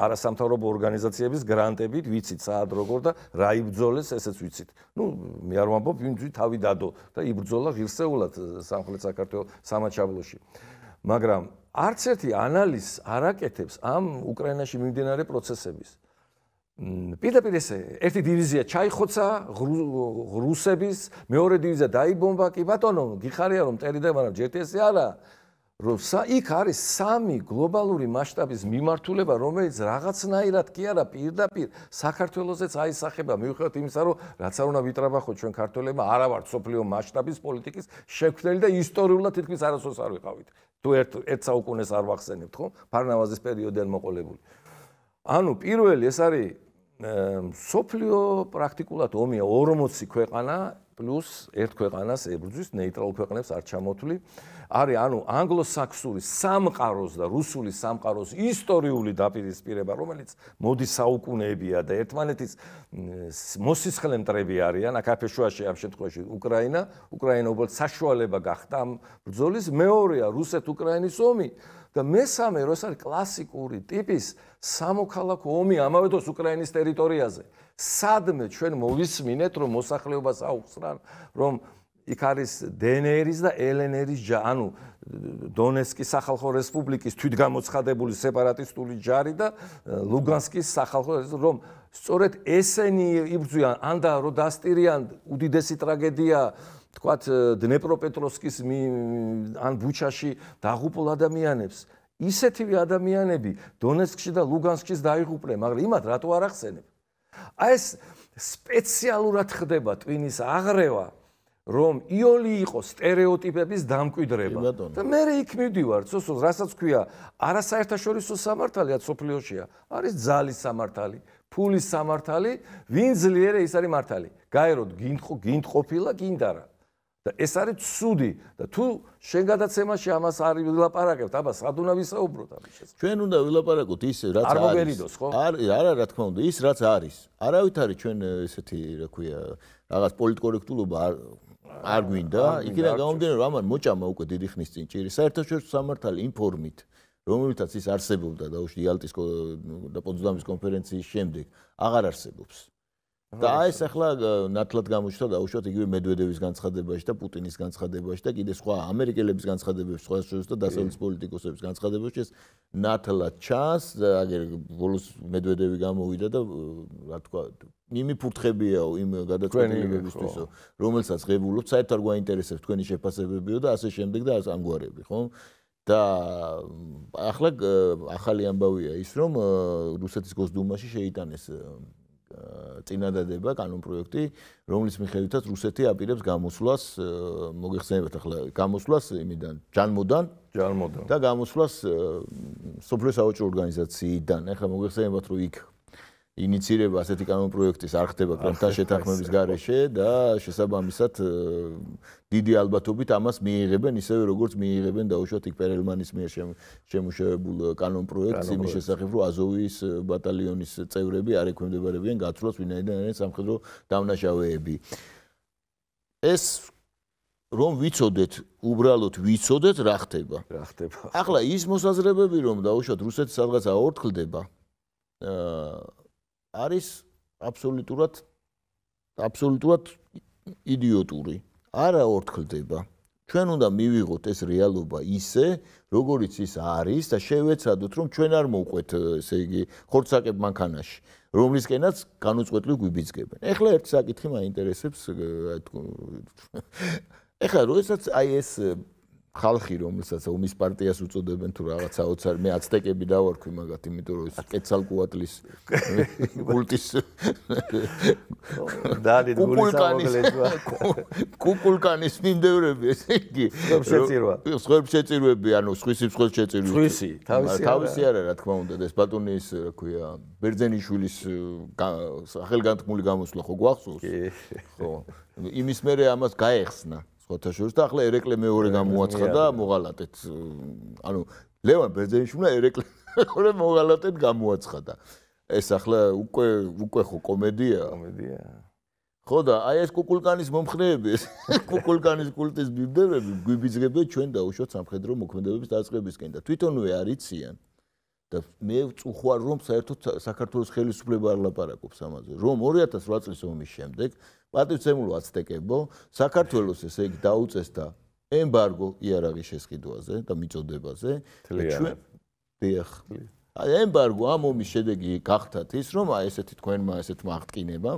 არასამთავრობო ორგანიზაციების გრანტებით ვიცით საათ როგორ და რა იბძოლეს ესეც ვიცით ნუ მე არ ვამბობ ვინ ძვი თავი დადო და იბძოლა ღირსეულად სამხრეთ საქართველოს სამაჩაბლოში მაგრამ არც ერთი ანალიზ არ აკეთებს ამ უკრაინაში მიმდინარე პროცესების პირდაპირ ეს ერთი დივიზია ჩაიხოცა რუსების მეორე დივიზია დაიბომბა კი ბატონო გიხარია რომ ტერიდა მაგრამ ჯერ ესე არა რუსა იქ არის სამი გლობალური მასშტაბის მიმართულება რომელიც რაღაცნაირად კი არა პირდაპირ საქართველოსაც აისახება მიუხედავად იმისა რომ რაც არ უნდა ვიტრაბახო ჩვენ ქართველებმა არა ვართ სოფლიო მასშტაბის პოლიტიკის შექმნელი და ისტორიულად თითქმის არასოს არ ვიყავით თუ ერთ ერთ საუკუნეს არ ვახსენებთ ხო ფარნავაზის პერიოდიდან მოყოლებული ანუ პირველი ეს არის სოფლიო პრაქტიკულად ომია 40 ქვეყანა პლუს ერთ ქვეყანას ებრძვის ნეიტრალ ქვეყნებს არ ჩამოთვლი. არის ანუ ანგლოსაქსური სამყაროს და რუსული სამყაროს ისტორიული დაპირისპირება, რომელიც მოდი საუკუნეებია და ერთმანეთის მოსისხლე მტრები არიან. აკაფეშუაში ამ შემთხვევაში უკრაინა, უკრაინა უბრალოდ საშუალება გახდა ამ ბრძოლის. მეორეა რუსეთ-უკრაინის ომი და მესამე როცა კლასიკური ტიპის სამოქალაქო ომი ამავე დროს უკრაინის ტერიტორიაზე. სადმე ჩვენ მოვისმინეთ, რომ მოსახლეობას აუხსნან, რომ იქ არის დნერის და ლნერის ჯა, ანუ დონესკის სახალხო რესპუბლიკის თვითგამოცხადებული სეპარატისტული ჯარი და ლუგანსკის სახალხო რომ სწორედ ესენი იბრძვიან ან და რო და スティ რიან უდიდესი ტრაგედია თქვათ დნეპროპეტროვსკის ან ბუჩაში დაღუპულ ადამიანებს ისეთივე ადამიანები დონესკში და ლუგანსკში დაიღუპრე, მაგრამ იმათ რატო არ ახსენებ? აი ეს სპეციალურად ხდება ტვინის აღრევა, რომ იოლი იყოს стереოტიპების დამკვიდრება. და მე იქ მივდივარ, სოსოს, რასაც ქვია, არასაერთაშორისო სამართალია სოფლიოშია, არის ძალის სამართალი, ფულის სამართალი, ვინ ძლიერე ის არის მართალი. გაეროდ გინთყო, გინთყოფილა, გინდარა. და ეს არის ცუდი და თუ შენ გადაცემაში ამას არ ვილაპარაკებთ, აბა სადუნა ვისაუბროთ ამის? ჩვენ უნდა ვილაპარაკოთ ის რაც არის. არ მოგერიდოს, ხო? არის, არა, რა თქმა უნდა, ის რაც არის. არავით არის ჩვენ ესეთი, რა ქვია, რაღაც პოლიტკორექტულობა არ არ გვინდა. იქიდან გამომდინარე, რომ ამან მოჭამა უკვე დიდი ხნის წინ ჭირი საერთაშორისო სამართალი ინფორმით, რომელთაც ის არსებობდა და უშ იალტის და პოცდამის კონფერენციის შემდეგ აღარ არსებობს. და აი ეს ახლა ნათლად გამოჩნდა დაუშვათ იგივე მედვედევის განცხადებაში და პუტინის განცხადებაში და კიდე სხვა ამერიკელების განცხადებებს სხვა შეუს და დასავლეთის პოლიტიკოსების განცხადებებში ეს ნათლად ჩანს აგერ ბოლოს მედვედევი გამოვიდა და რა თქვა იმი ფურთხებიაო იმ გადაწყვეტილებებისთვისო რომელსაც ღებულობთ საერთოდ გვაინტერესებს თქვენი შეფასებებიო და ასე შემდეგ და ამ გვარები ხო და ახლა ახალი ამბავია ის რომ რუსეთის გოსდუმაში შეიტანეს წინადადება კანონპროექტი, რომლის მიხედვითაც რუსეთი აპირებს გამოსვლას, მოგეხსენებათ ახლა, გამოსვლას იმიდან, ჯანმოდან, ჯანმოდან და გამოსვლას სოფლის საოჭო ორგანიზაციიდან. ახლა მოგეხსენებათ, რომ იქ ინიცირება ასეთი კანონ პროექტის არ ხდება კონტა შეთანხმების გარეშე და შესაბამისად დიდი ალბათობით ამას მიიღებენ ისევე როგორც მიიღებენ დაუშვათ იქ პერელმანის მიერ შემუშავებულ კანონ პროექტს იმის შესახებ რომ აზოვის ბატალიონის წევრები არ ექვემდებარებიან გათვლას ვინაიდან არის სამხედრო დამნაშავეები ეს რომ ვიცოდეთ, უბრალოდ ვიცოდეთ რა ხდება. რა ხდება. ახლა ის მოსაზრებები რომ დაუშვათ რუსეთს სადღაც აორთქლდება აა არის აბსოლუტურად აბსოლუტურად იდიოტური. არა ორთქლდება. ჩვენ უნდა მივიღოთ ეს რეალობა ისე, როგორიც ის არის და შევეცადოთ, რომ ჩვენ არ მოვყვეთ, ესე იგი, ხორცაკებ მანქანაში, რომლისკენაც განუწყვეტლივ გვიბიძგებენ. ეხლა ერთ საკითხი მაინტერესებს, ეხლა როდესაც აი ეს ხალხი რომელსაც ომის პარტიას უწოდებენ თუ რაღაცა ოცარ მე აცტეკები დავარქვი მაგათ იმიტომ რომ ეს კეცალკუატლის კულტის დალით გულისამოგლეთვა კუკულკანის მიმდევრები ესე იგი სხვა შეწირვა სხვა შეწირვები ანუ სხვის სხვა შეწირვი სხვისი თავისი თავისი არა რა თქმა უნდა ეს ბატონის რა ქვია ბერძენიშვილის ახალგანთმული გამოსვლა ხო გვახსოვს კი ხო იმის მერე ამას გაეხსნა სხვათა შორის და ახლა ერეკლე მეორე გამოაცხადა მოღალატეთ. ანუ ლევან ბერძენიშვილი ერეკლე მეორე მოღალატეთ გამოაცხადა. ეს ახლა უკვე უკვე ხო კომედია? კომედია. ხო და აი ეს კუკულკანის მომხრეები, კუკულკანის კულტის ბიბდერები გვიბიძგებენ ჩვენ დაუშვათ სამხედრო მოქმედებების დაწყებისკენ და თვითონვე არიციან. და მე წუხوار რომ საერთოდ საქართველოს ხელისუფლება არ ლაპარაკობს ამაზე რომ 2008 წლის ომის შემდეგ პატრიცემულო აცტეკებო საქართველოს ესე იგი დაუწესდა ემბარგო იარაღის შეზღუდვაზე და მიწოდებაზე და ჩვენ დიახ აი ემბარგო ამ ომის შედეგი გახთათ ის რომ აი ესეთი თქვენმა ესეთ მაღტკინება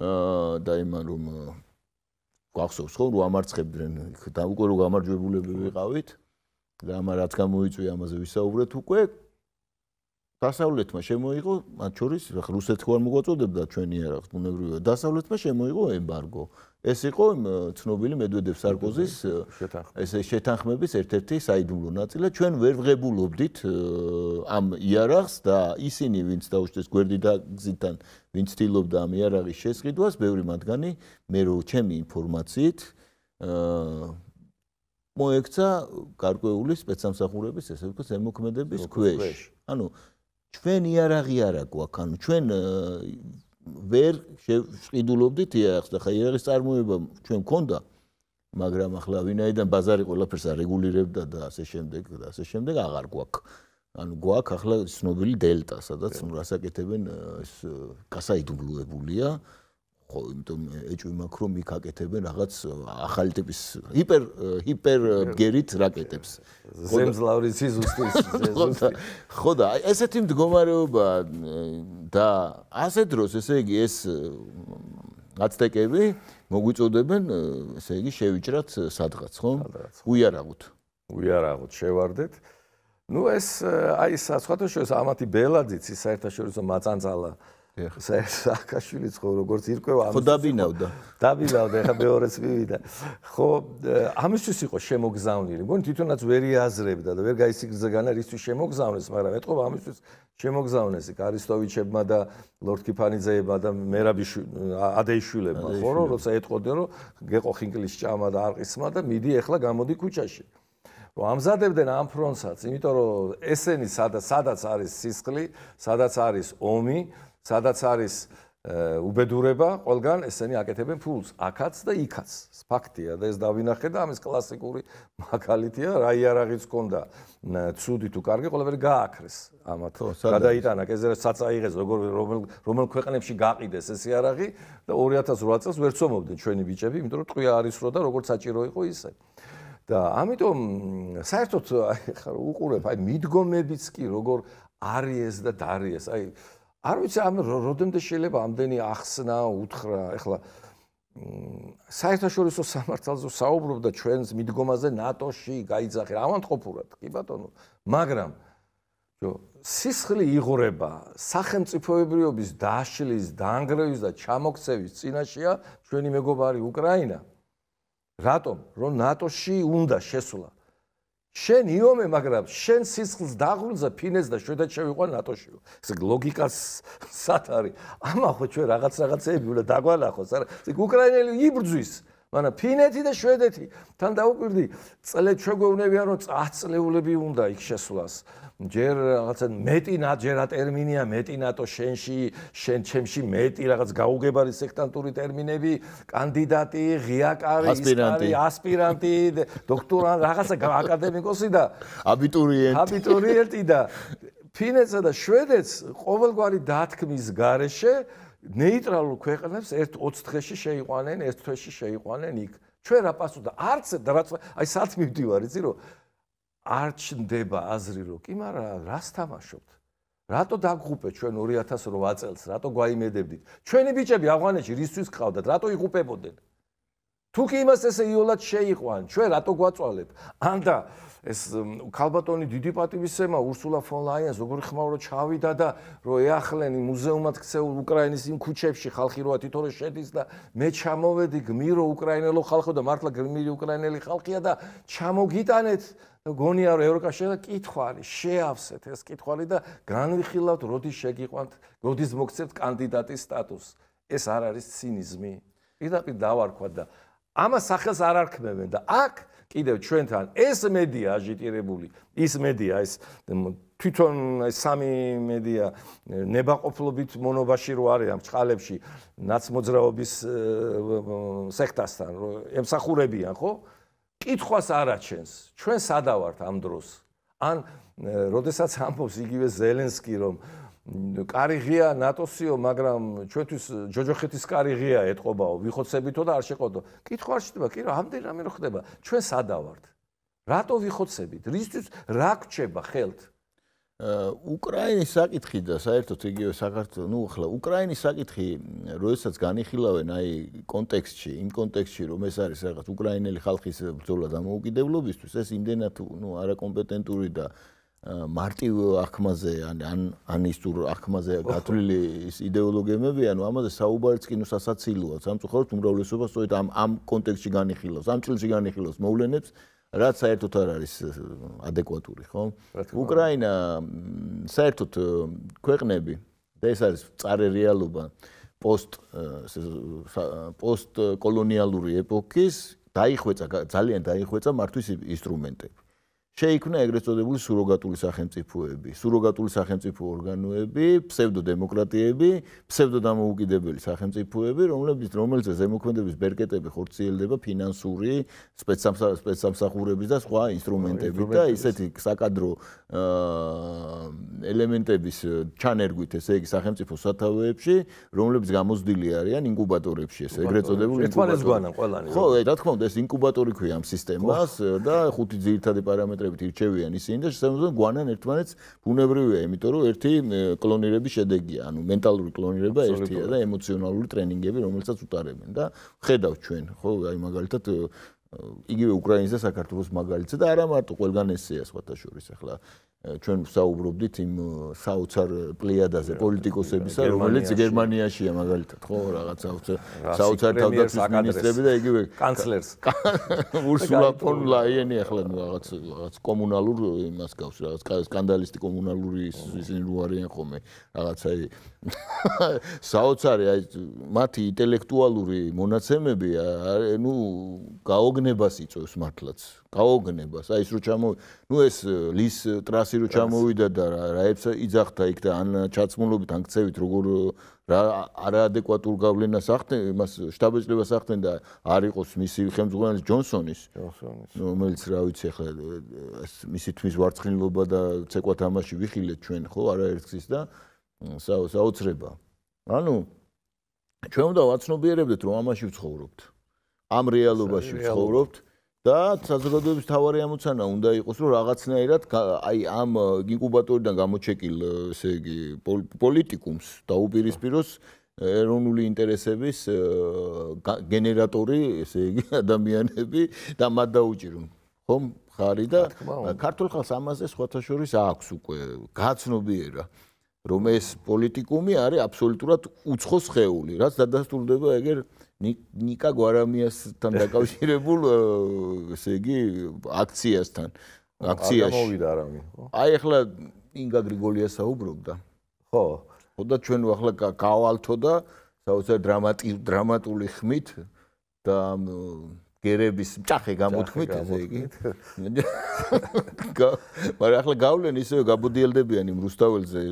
აა და იმან რომ გვახსოვს ხო რომ ამარცხებდნენ და უკვე რომ გამარჯვებულები ვიყავით და ამ რაც გამოიწვია ამაზე ვისაუბრეთ უკვე დასავლეთმა შემოიღო, მათ შორის რუსეთს ხوار მოგვაწოდებდა ჩვენი არახ ბუნებრივია. დასავლეთმა შემოიღო ემბარგო. ეს იყო ცნობილი მედვედევ სარკოზის ეს შეთანხმების ერთ-ერთი საიდუმლო ნაწილი. ჩვენ ვერ ვღებულობდით ამ იარაღს და ისინი, ვინც დაუშვეს გვერდი და გზიდან, ვინც თილობდა ამ იარაღის შესყიდვას, ბევრი მათგანი მე რო ჩემი ინფორმაციით მოექცა გარკვეული სპეცსამსახურების, ესე ვთქვათ, ემოქმედების ქვეშ. ანუ ჩვენ იარაღი არა გვაქვს ანუ ჩვენ ვერ შევშყიდულობდით იარაღს და ხა იარაღის წარმოება ჩვენ მქონდა მაგრამ ახლა ვინაიდან ბაზარი ყველაფერს არეგულირებდა და ასე შემდეგ და ასე შემდეგ აღარ გვაქვს ანუ გვაქვს ახლა ცნობილი დელტა სადაც რასაკეთებენ ეს გასაიდუმლოებულია ხო იმიტომ ეჭვიმა ხრო მიკაკეთებენ რაღაც ახალი ტიპის ჰიპერ ჰიპერ გერით რაკეტებს ზემსლავრიცი ზუსტი ზუსტი ხო და ესეთი მდგომარეობა და ასე დროს ესე იგი ეს აცტეკები მოგვიწოდებენ ესე იგი შევიჭრათ სადღაც ხო უიარაღოთ უიარაღოთ შევარდეთ ну ეს აი საცხოვრისო ამათი ბელაძიც საერთაშორისო მაწანწალა ეს აკაშვილი ხო როგორც ირკვევა ამ ხო დაბინავდა დაბინავდა ხა მეორეც მივიდა ხო ამისთვის იყო შემოგზავნილი მგონი თვითონაც ვერიაზრებდა და ვერ გაიციგზგან არისთვის შემოგზავნეს მაგრამ ეთქობა ამისთვის შემოგზავნეს იქ არისტოვიჩებმა და ლორდ კიფანიძეებმა და მერაბიშ ადეიშვილებმა ხო რომ როცა ეთყოდნენ რომ გეყო ხინკლის ჭამა და არყისმა და მიდი ეხლა გამოდი ქუჩაში რომ ამზადებდნენ ამ ფრონსაც იმიტომ რომ ესენი სადაც არის სისხლი სადაც არის ომი სადაც არის უბედურება ყველგან ესენი აკეთებენ ფულს აქაც და იქაც ფაქტია და ეს დავინახე და ამის კლასიკური მაგალითია რა იარაღიც ochonda ცუდი თუ კარგი ყველაფერი გააქრეს ამათო გადაიტანა კეზერ საწაიღეს როგორ რომელ რომელ ქვეყნებში გაყიდეს ეს იარაღი და 2008 წელს ვერ ცომობდნენ ჩვენი ბიჭები იმიტომ რომ ტყვია არისრო და როგორ საჭირო იყო ისე და ამიტომ საერთოდ ხარ უყურებ აი მიდგომებიც კი როგორ არის ეს და დარიეს აი არ ვიცი ამ როდემდე შეიძლება ამდენი ახსნა უთხრა ეხლა საერთაშორისო სამართალზე საუბრობდა ჩვენს მიდგომაზე ნატოში გაიძახე ავანტყოფურად კი ბატონო მაგრამ ჯო სისხლი იღურება სახელმწიფოებრიობის დაშლის დაანგრევის და ჩამოქცევის წინაშეა ჩვენი მეგობარი უკრაინა რატომ რომ ნატოში უნდა შესვლა შენ იომე მაგრამ შენ სისხლს დაღვლზე ფინეს და შვედეთ შევიყვან ნატოშიო ეს ლოგიკას სად არის ამა ხო ჩვენ რაღაც რაღაცეები უნდა დაგვალახოს არა ეს უკრაინელი იბრძვის მაგრამ ფინეთი და შვედეთი თან დაუკვირდი წლე ჩვეგოვნებიან რომ წაწლეულები უნდა იქ შესვლას ჯერ რაღაცა მეტი ნაჯერა ტერმინია მეტი ნატო შენში შენ ჩემში მეტი რაღაც გაუგებარი სექტანტური ტერმინები კანდიდატი ღიაკარი ისტარი ასპირანტი დოქტორა რაღაცა აკადემიკოსი და აბიტურიენტი აბიტურიენტი და ფინეცსა და შვედეთს ყოველგვარი დათქმის გარეშე ნეიტრალურ ქვეყნებს ერთ 20 დღეში შეიყვანენ ერთ თვეში შეიყვანენ იქ ჩვენ რა პასუხი და არც და რაც აი სათ მივდივარ იცი რომ არ ჩნდება აზრი რო კი მაგრამ რას თამაშობთ რატო დაგღუპეთ ჩვენ 2008 წელს რატო გვაიმედებდით ჩვენი ბიჭები ავღანეთში რისთვის გყავდათ რატო იღუპებოდნენ თუ კი იმას ესე იოლად შეიყვან ჩვენ რატო გვაწვალებ ანდა ეს ქალბატონი დიდი პატივისცემა ურსულა ფონ ლაიენს როგორი ხმაურო ჩავიდა და რომ ეახლენ მუზეუმად ქცეულ უკრაინის იმ ქუჩებში ხალხი როა თვითონ შედის და მე ჩამოვედი გმირო უკრაინელო ხალხო და მართლა გმირი უკრაინელი ხალხია და ჩამოგიტანეთ და გონია რომ ევროკავშირში და კითხვალი შეავსეთ ეს კითხვალი და განვიხილავთ როდის შეგიყვანთ როდის მოგცეთ კანდიდატის სტატუსს ეს არ არის ცინიზმი პირდაპირ დავარქვა და ამას ახელს არ არქმევენ და აქ კიდევ ჩვენთან ეს მედია აჟიტირებული ის მედია ეს თვითონ სამი მედია ნებაყოფლობით მონობაში რო არის ამ ჭყალებში ნაცმოძრაობის სექტასთან ემსახურებიან ხო კითხვას არაჩენს ჩვენ სადავართ ამ დროს ან როდესაც ამბობს იგივე ზელენსკი რომ კარიღია ნატოსიო მაგრამ ჩვენთვის ჯოჯოხეთის კარიღია ეთყობაო ვიხოცებითო და არ შეყოთო კითხვა არ შეიძლება კი რა ამდენ რამე რო ხდება ჩვენ სადავართ რატო ვიხოცებით რისთვის რა გჩება ხელთ უკრაინის საკითხი და საერთოდ იგივე საქართველო, ну, ხლა უკრაინის საკითხი, როდესაც განიხილავენ აი კონტექსტში, იმ კონტექსტში, რომ ეს არის რაღაც უკრაინელი ხალხის ბრძოლა დამოუკიდებლობისთვის, ეს იმდენად, ну, არაკომპეტენტური და მარტივ აკმაზე, ან ან ანისტურ აკმაზე გათვლილი ის идеოლოგიები, ანუ ამაზე საუბარიც კი ნუ სასაცილოა, სამწუხაროდ უმრავლესობა სწორედ ამ ამ კონტექსტში განიხილავს, ამ წილში განიხილავს მოვლენებს რაც საერთოდ არ არის ადეკვატური, ხო? უკრაინა საერთოდ ქვეყნები და ეს არის წარე რეალობა პოსტ პოსტკოლონიალური ეპოქის დაიხვეწა ძალიან დაიხვეწა მართვის ინსტრუმენტები. შეიქმნა ეგრეთ წოდებული სუროგატული სახელმწიფოები, სუროგატული სახელმწიფო ორგანოები, ფსევდოდემოკრატიები, ფსევდოდამოუკიდებელი სახელმწიფოები, რომლებიც რომელზეც ზემოქმედების ბერკეტები ხორციელდება ფინანსური, სპეცსამსახურების და სხვა ინსტრუმენტებით და ისეთი საკადრო ელემენტების э, ჩანერგვით, ესე იგი სახელმწიფო სათავეებში, რომლებიც გამოძილი არიან ინკუბატორებში, ესე ეგრეთ წოდებული ინკუბატორები. ხო, რა თქმა უნდა, ეს ინკუბატორი ქვია ამ სისტემას და ხუთი ძირითადი პარამეტრი პარამეტრებით ირჩევიან ისინი და შესაძლოა გვანან ერთმანეთს ბუნებრივია, იმიტომ რომ ერთი კლონირების შედეგია, ანუ მენტალური კლონირება ერთია და ემოციონალური ტრენინგები, რომელსაც უტარებენ და ხედავ ჩვენ, ხო, აი მაგალითად იგივე უკრაინის და საქართველოს მაგალითზე და არა მარტო ყველგან ესეა სხვათა შორის ახლა ჩვენ ვსაუბრობდით იმ საოცარ პლეიადაზე პოლიტიკოსებისა, რომელიც გერმანიაშია მაგალითად, ხო, რაღაც საოცარ საოცარ თავდაცვის მინისტრები და იგივე კანცლერს. ურსულა ფონ ლაიენი ახლა რაღაც რაღაც კომუნალურ იმას გავს, რაღაც სკანდალისტი კომუნალური ისინი რო არიან ხოლმე, რაღაცა საოცარი აი მათი ინტელექტუალური მონაცემები, ნუ გაოგნებას იწევს მართლაც. გაოგნებას. აი ეს რო ჩამო, ნუ ეს ლის ტრასი რო ჩამოვიდა და რა რა ეს იძახთა იქ და ან ჩაცმულობით ან ქცევით როგორ რა არაადეკვატურ გავლენას ახდენ იმას შტაბეჭდილებას ახდენ და არ იყოს მისი ხელმძღვანელი ჯონსონის ჯონსონის რომელიც რა ვიცი ახლა ეს მისი თმის ვარცხნილობა და ცეკვა თამაში ვიხილეთ ჩვენ ხო არაერთგზის და საოცრება ანუ ჩვენ უნდა ვაცნობიერებდეთ რომ ამაში ვცხოვრობთ ამ რეალობაში ვცხოვრობთ რეალობაში და საზოგადოების თავარი ამოცანა უნდა იყოს, რომ რაღაცნაირად აი ამ ინკუბატორიდან გამოჩეკილ, ესე იგი, პოლიტიკუმს დაუპირისპიროს ეროვნული ინტერესების გენერატორი, ესე იგი, ადამიანები და მათ დაუჭირონ. ხომ ხარი და ქართულ ხალხს ამაზე შეხოთაშორის აქვს უკვე გაცნობიერება. რომ ეს პოლიტიკუმი არის აბსოლუტურად უცხო შეეული, რაც დადასტურდება ეგერ ნიკა გვარამიასთან დაკავშირებულ ესე იგი აქციასთან აქციაში მოვიდა არავი ხო აი ახლა ინგა გრიგოლიასა უბრობდა ხო ხო და ჩვენ ახლა გავალთო და საოცარ დრამატი დრამატული ხმით და გერების მჭახე გამოთქმით ესე იგი მაგრამ ახლა გავლენ ისე გაბოდიელდებიან იმ რუსთაველზე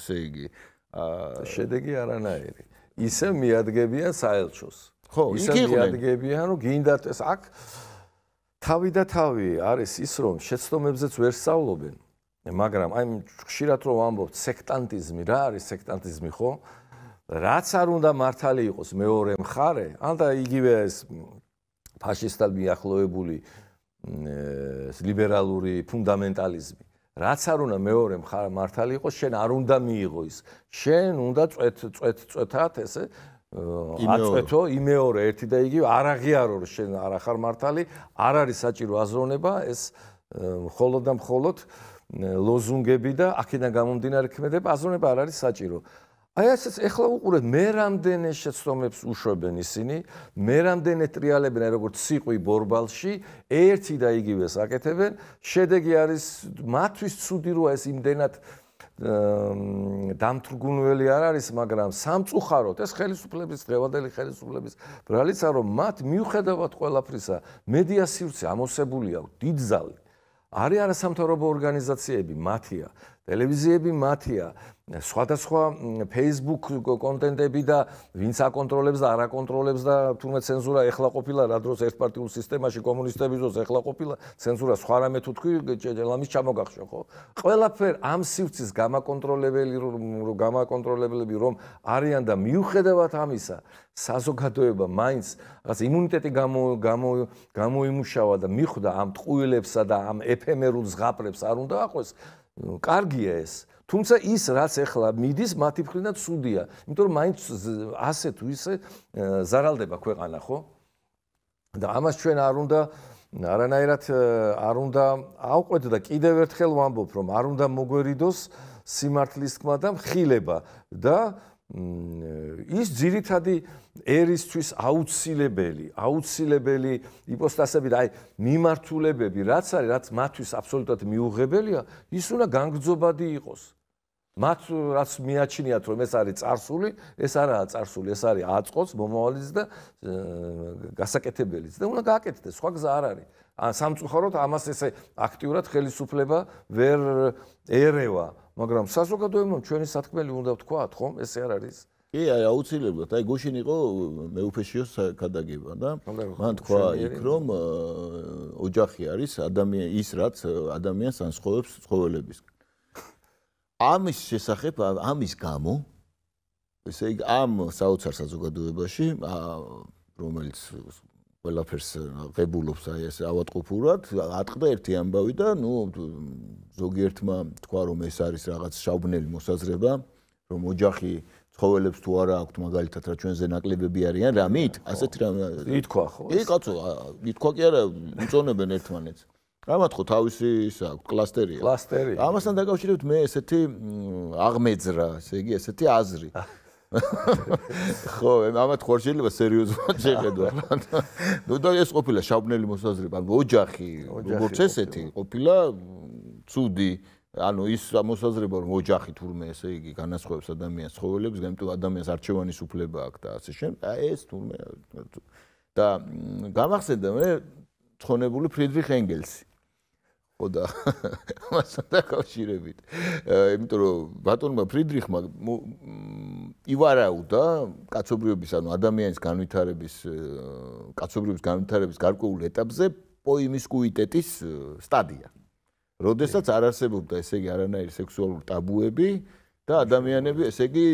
ესე იგი აა შედეგი არანაირი ისე მიადგებიან საელჩოს. ხო, ისე მიადგებიან, რომ გინდათ ეს აქ თავი და თავი არის ის რომ შეცდომებზეც ვერ სწავლობენ. მაგრამ აი ხშირად რომ ვამბობთ სექტანტიზმი, რა არის სექტანტიზმი, ხო? რაც არ უნდა მართალი იყოს მეორე მხარე, ან და იგივე ეს ფაშისტალ მიახლოვებული ლიბერალური ფუნდამენტალიზმი. რაც არ უნდა მეორე მხარ მართალი იყოს, შენ არ უნდა მიიღო ის. შენ უნდა წვეთ წვეთ წვეთათ ესე აწვეთო იმეორე ერთი და იგივე არ აღიარო რომ შენ არ ახარ მართალი, არ არის საჭირო აზროვნება, ეს მხოლოდ და მხოლოდ ლოზუნგები და აქედან გამომდინარე ქმედება აზროვნება არ არის საჭირო. აი ასეც ეხლა უყურეთ მე რამდენი შეცდომებს უშვებენ ისინი მე რამდენი ტრიალებინა როგორც სიყვი ბორბალში ერთი და იგივე საკეთებენ შედეგი არის მათთვის ცუდი როა ეს იმდენად დამთრგუნველი არ არის მაგრამ სამწუხაროდ ეს ხელისუფლების დრევანდელი ხელისუფლების ბრალიცა რომ მათ მიუხედავად ყველაფრისა მედია სივრცე ამოსებული აქვს დიდ ზალი არის არასამთავრობო ორგანიზაციები მათია ტელევიზიები მათია სხვადასხვა Facebook კონტენტები და ვინც აკონტროლებს და არაკონტროლებს და თუმცა ცენზურა ეხლა ყოფილა რა დროს ერთპარტიულ სისტემაში კომუნისტების დროს ეხლა ყოფილა ცენზურა სხვა რამე თუ თქვი ლამის ჩამოგახშო ხო ყველაფერ ამ სივრცის გამაკონტროლებელი რომ გამაკონტროლებლები რომ არიან და მიუხედავად ამისა საზოგადოება მაინც რაღაც იმუნიტეტი გამო გამოიმუშავა და მიხვდა ამ ტყუილებსა და ამ ეფემერულ ზღაპრებს არ უნდა აყვეს ნუ კარგია ეს თუმცა ის რაც ახლა მიდის მათი ფრინა ცუდია იმიტომ რომ მაინც ასე თუ ისე ზარალდება ქვეყანა ხო და ამას ჩვენ არ უნდა არანაირად არ უნდა აუყვეთ და კიდევ ერთხელ ვამბობ რომ არ უნდა მოგვერიდოს სიმართლის თქმა და მხილება და აა ის ძირითადი ერისთვის აუცილებელი, აუცილებელი იპოსტასები და აი მიმართულებები, რაც არის, რაც მათთვის აბსოლუტურად მიუღებელია, ის უნდა განგძობადი იყოს. მათ რაც მიაჩნიათ, რომ ეს არის царსული, ეს არაა царსული, ეს არის აწყოს მომავალიც და გასაკეთებელიც და უნდა გააკეთდეს, სხვა გზა არ არის. ან სამწუხაროდ ამას ესე აქტიურად ხელისუფლება ვერ ერევა, მაგრამ საზოგადოებამ ჩვენი სათქმელი უნდა ვთქვათ, ხომ? ესე არ არის. კი, აი აუცილებლად, აი გუშინ იყო მეუფეშიო გადაგება და მან თქვა იქ რომ ოჯახი არის ადამიანი ის რაც ადამიანს ანსხოვებს ცხოველებისგან. ამის შესახებ ამის გამო ესე იგი ამ საოცარ საზოგადოებაში რომელიც ყველაფერს ღებულობს აი ეს ავატყოფურად ატყდა ერთი ამბავი და ნუ ზოგიერთმა თქვა რომ ეს არის რაღაც შავბნელი მოსაზრება რომ ოჯახი ცხოველებს თუ არა აქვთ მაგალითად რა ჩვენზე ნაკლებები არიან რამით ასეთ რამ ითქვა ხო ეს კაცო ითქვა კი არა უწონებენ ერთმანეთს გამათქო თავისი ისა კლასტერია კლასტერი ამასთან დაკავშირებით მე ესეთი აღმეძრა ესე იგი ესეთი აზრი ხო, ამათ ხარ შეიძლება სერიოზულად შეხედვა. ნუ და ეს ყოფილა შავნელი მოსაზრება, ოჯახი, როგორც ესეთი ყოფილა ცუდი, ანუ ის მოსაზრება რომ ოჯახი თურმე ესე იგი განასხვავებს ადამიანს ცხოველებს, გემტო ადამიანს არჩევანის უფლება აქვს და ასე შემ ეს თურმე და გამახსენდა მე ცხონებული ფრიდრიხ ენგელსი. ოდა მასთან დაკავშირებით. იმიტომ რომ ბატონმა ფრიდრიხმა ივარაუდა კაცობრიობის ანუ ადამიანის განვითარების კაცობრიობის განვითარების გარკვეულ ეტაპზე პოიმის კუიტეტის სტადია. როდესაც არ არსებობდა ესე იგი არანაირი სექსუალური ტაბუები და ადამიანები ესე იგი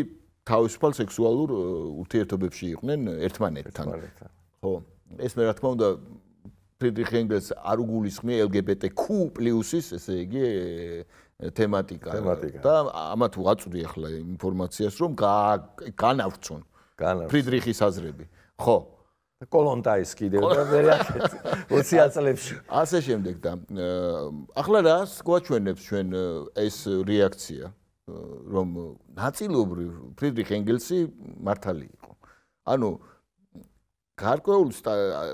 თავისუფალ სექსუალურ ურთიერთობებში იყვნენ ერთმანეთთან. ხო, ეს მე რა თქმა უნდა ფრიდრიხ ენგელს არ უგულისხმია LGBTQ+ ესე იგი თემატიკა და ამა თუ აწვდი ახლა ინფორმაციას რომ განავრცონ ფრიდრიხის აზრები ხო კოლონტაის კიდე და ვერიაცი 20 წლებში ასე შემდეგ და ახლა რას გვაჩვენებს ჩვენ ეს რეაქცია რომ ნაწილობრივ ფრიდრიხ ენგელსი მართალი იყო ანუ გარკვეულ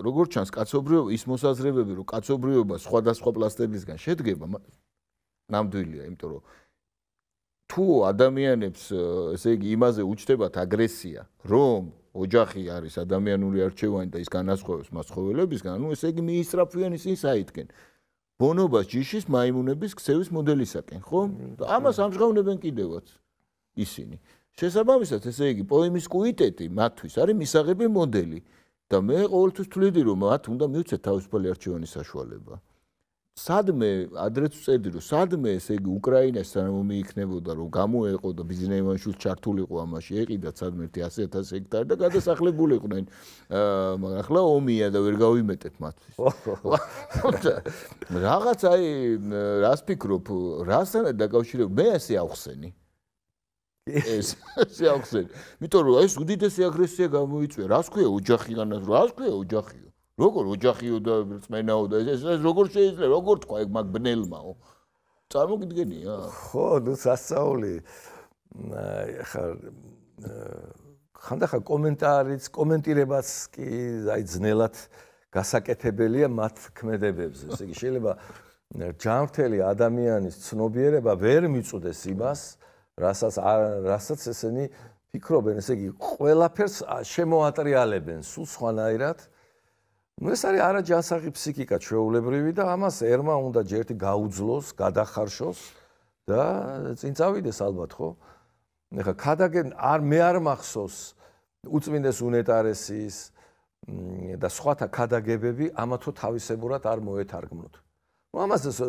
როგორც ჩანს კაცობრიობა ის მოსაზრებები რომ კაცობრიობა სხვადასხვა პლასტებისგან შედგება ნამდვილია იმიტომ რომ თუ ადამიანებს ესე იგი იმაზე უჩნდებათ აგრესია რომ ოჯახი არის ადამიანური არჩევანი და ის განასხვავებს მასხოვებლებისგან ანუ ესე იგი მინისტრაფიენ ის საითკენ ბონობას ჯიშის მაიმუნების ქცევის მოდელისაკენ ხო ამას ამჟღავნებენ კიდევაც ისინი შესაბამისად ესე იგი პოემის კუიტეტი მათთვის არის მისაღები მოდელი და მე ყოველთვის ვთვლიდი რომ მათ უნდა მიეცეთ თავისუფალი არჩევანის საშუალება. სადმე ადრეც წედი რომ სადმე ესე იგი უკრაინასთან მომიიქნებოდა რომ გამოეყო და ბიზნესმენშულს ჩართულიყო ამაში ეყიდა სადმე 100000 ჰექტარი და გადასახლებულიყვნენ მაგრამ ახლა ომია და ვერ გავიმეტეთ მათთვის რაღაც აი რას ფიქრობ რასთან დაკავშირებ მე ასე ავხსენე ეს შეახსენე. იმიტომ რომ ეს უდიდესი აგრესია გამოიწვია. რას ქვია ოჯახიდან რას ქვია ოჯახიო? როგორ ოჯახიო და წმენაო და ეს ეს როგორ შეიძლება? როგორ თქვა ეგ მაგ ბნელმაო? წარმოგიდგენია? ხო, ნუ სასწაული. ახლა ხანდახა კომენტარიც, კომენტირებაც კი აი ძნელად გასაკეთებელია მათ ქმედებებზე. ესე იგი შეიძლება ჯანმრთელი ადამიანის ცნობიერება ვერ მიწოდეს იმას, რომ რასაც რასაც ესენი ფიქრობენ, ესე იგი, ყველაფერს შემოატრიალებენ სულ სხვანაირად. ну ეს არის არა ჯანსაღი ფსიქიკა ჩვეულებრივი და ამას ერმა უნდა ჯერტი გაუძლოს, გადახარშოს და წინ წავიდეს ალბათ ხო? ეხა ქადაგენ არ მე არ მახსოვს უწმინდეს უნეტარესის და სხვათა ქადაგებები ამათო თავისებურად არ მოეთარგმნოთ. ну ამას ეს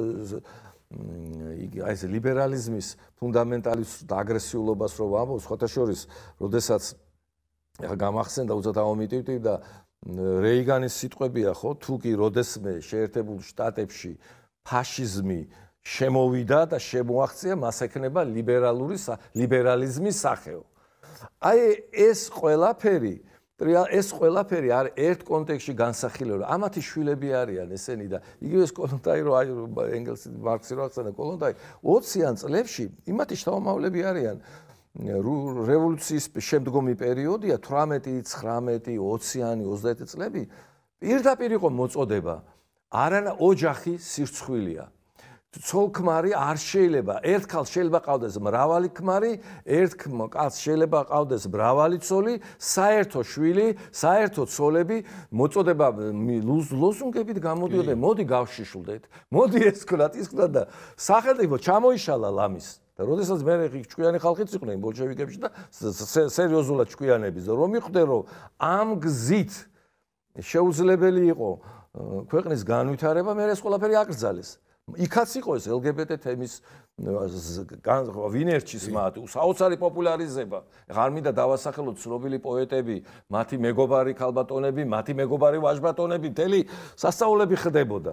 იგი აი ეს ლიბერალიზმის ფუნდამენტალის და აგრესიულობას რო ვამბობ, ხოთა შორის, როდესაც ახლა გამახსენდა უცოტა ამიტივტივ და რეიგანის სიტყვებია ხო, თუკი როდესმე შეერთებულ შტატებში ფაშიზმი შემოვიდა და შემოაღწია, მას ეკნება ლიბერალური ლიბერალიზმის სახეო. აი ეს ყველაფერი ეს ყველაფერი არ ერთ კონტექსში განსახილო რომ ამათი შვილები არიან ესენი და იგივე კონტაი რო აი ენგელსი მარქსი რო ახსენა კონტაი 20-იან წლებში იმათი შთამომავლები არიან რევოლუციის შემდგომი პერიოდია 18 19 20-იანი 30 წლები პირდაპირ იყო მოწოდება არანა ოჯახი სირცხვილია ცოლქმარი არ შეიძლება ერთ ქალს შეიძლება ყავდეს მრავალი ქმარი ერთ ქალს შეიძლება ყავდეს მრავალი ცოლი საერთო შვილი საერთო ცოლები მოწოდება ლოზუნგებით გამოდიოდა მოდი გავშიშულდეთ მოდი ეს ქნათ ის ქნათ და სახელმწიფო ჩამოიშალა ლამის და როდესაც მე რეგი ჭკვიანი ხალხიც იყვნენ ბოლშევიკებში და სერიოზულად ჭკვიანებს რომ მიხვდე რომ ამ გზით შეუძლებელი იყო ქვეყნის განვითარება მე ეს ყველაფერი აკრძალეს იქაც იყო ეს LGBT თემის ვინერჩის მათ საოცარი პოპულარიზება. ღარ მინდა დავასახელოთ ცნობილი პოეტები, მათი მეგობარი ქალბატონები, მათი მეგობარი ვაჟბატონები, თელი სასწაულები ხდებოდა.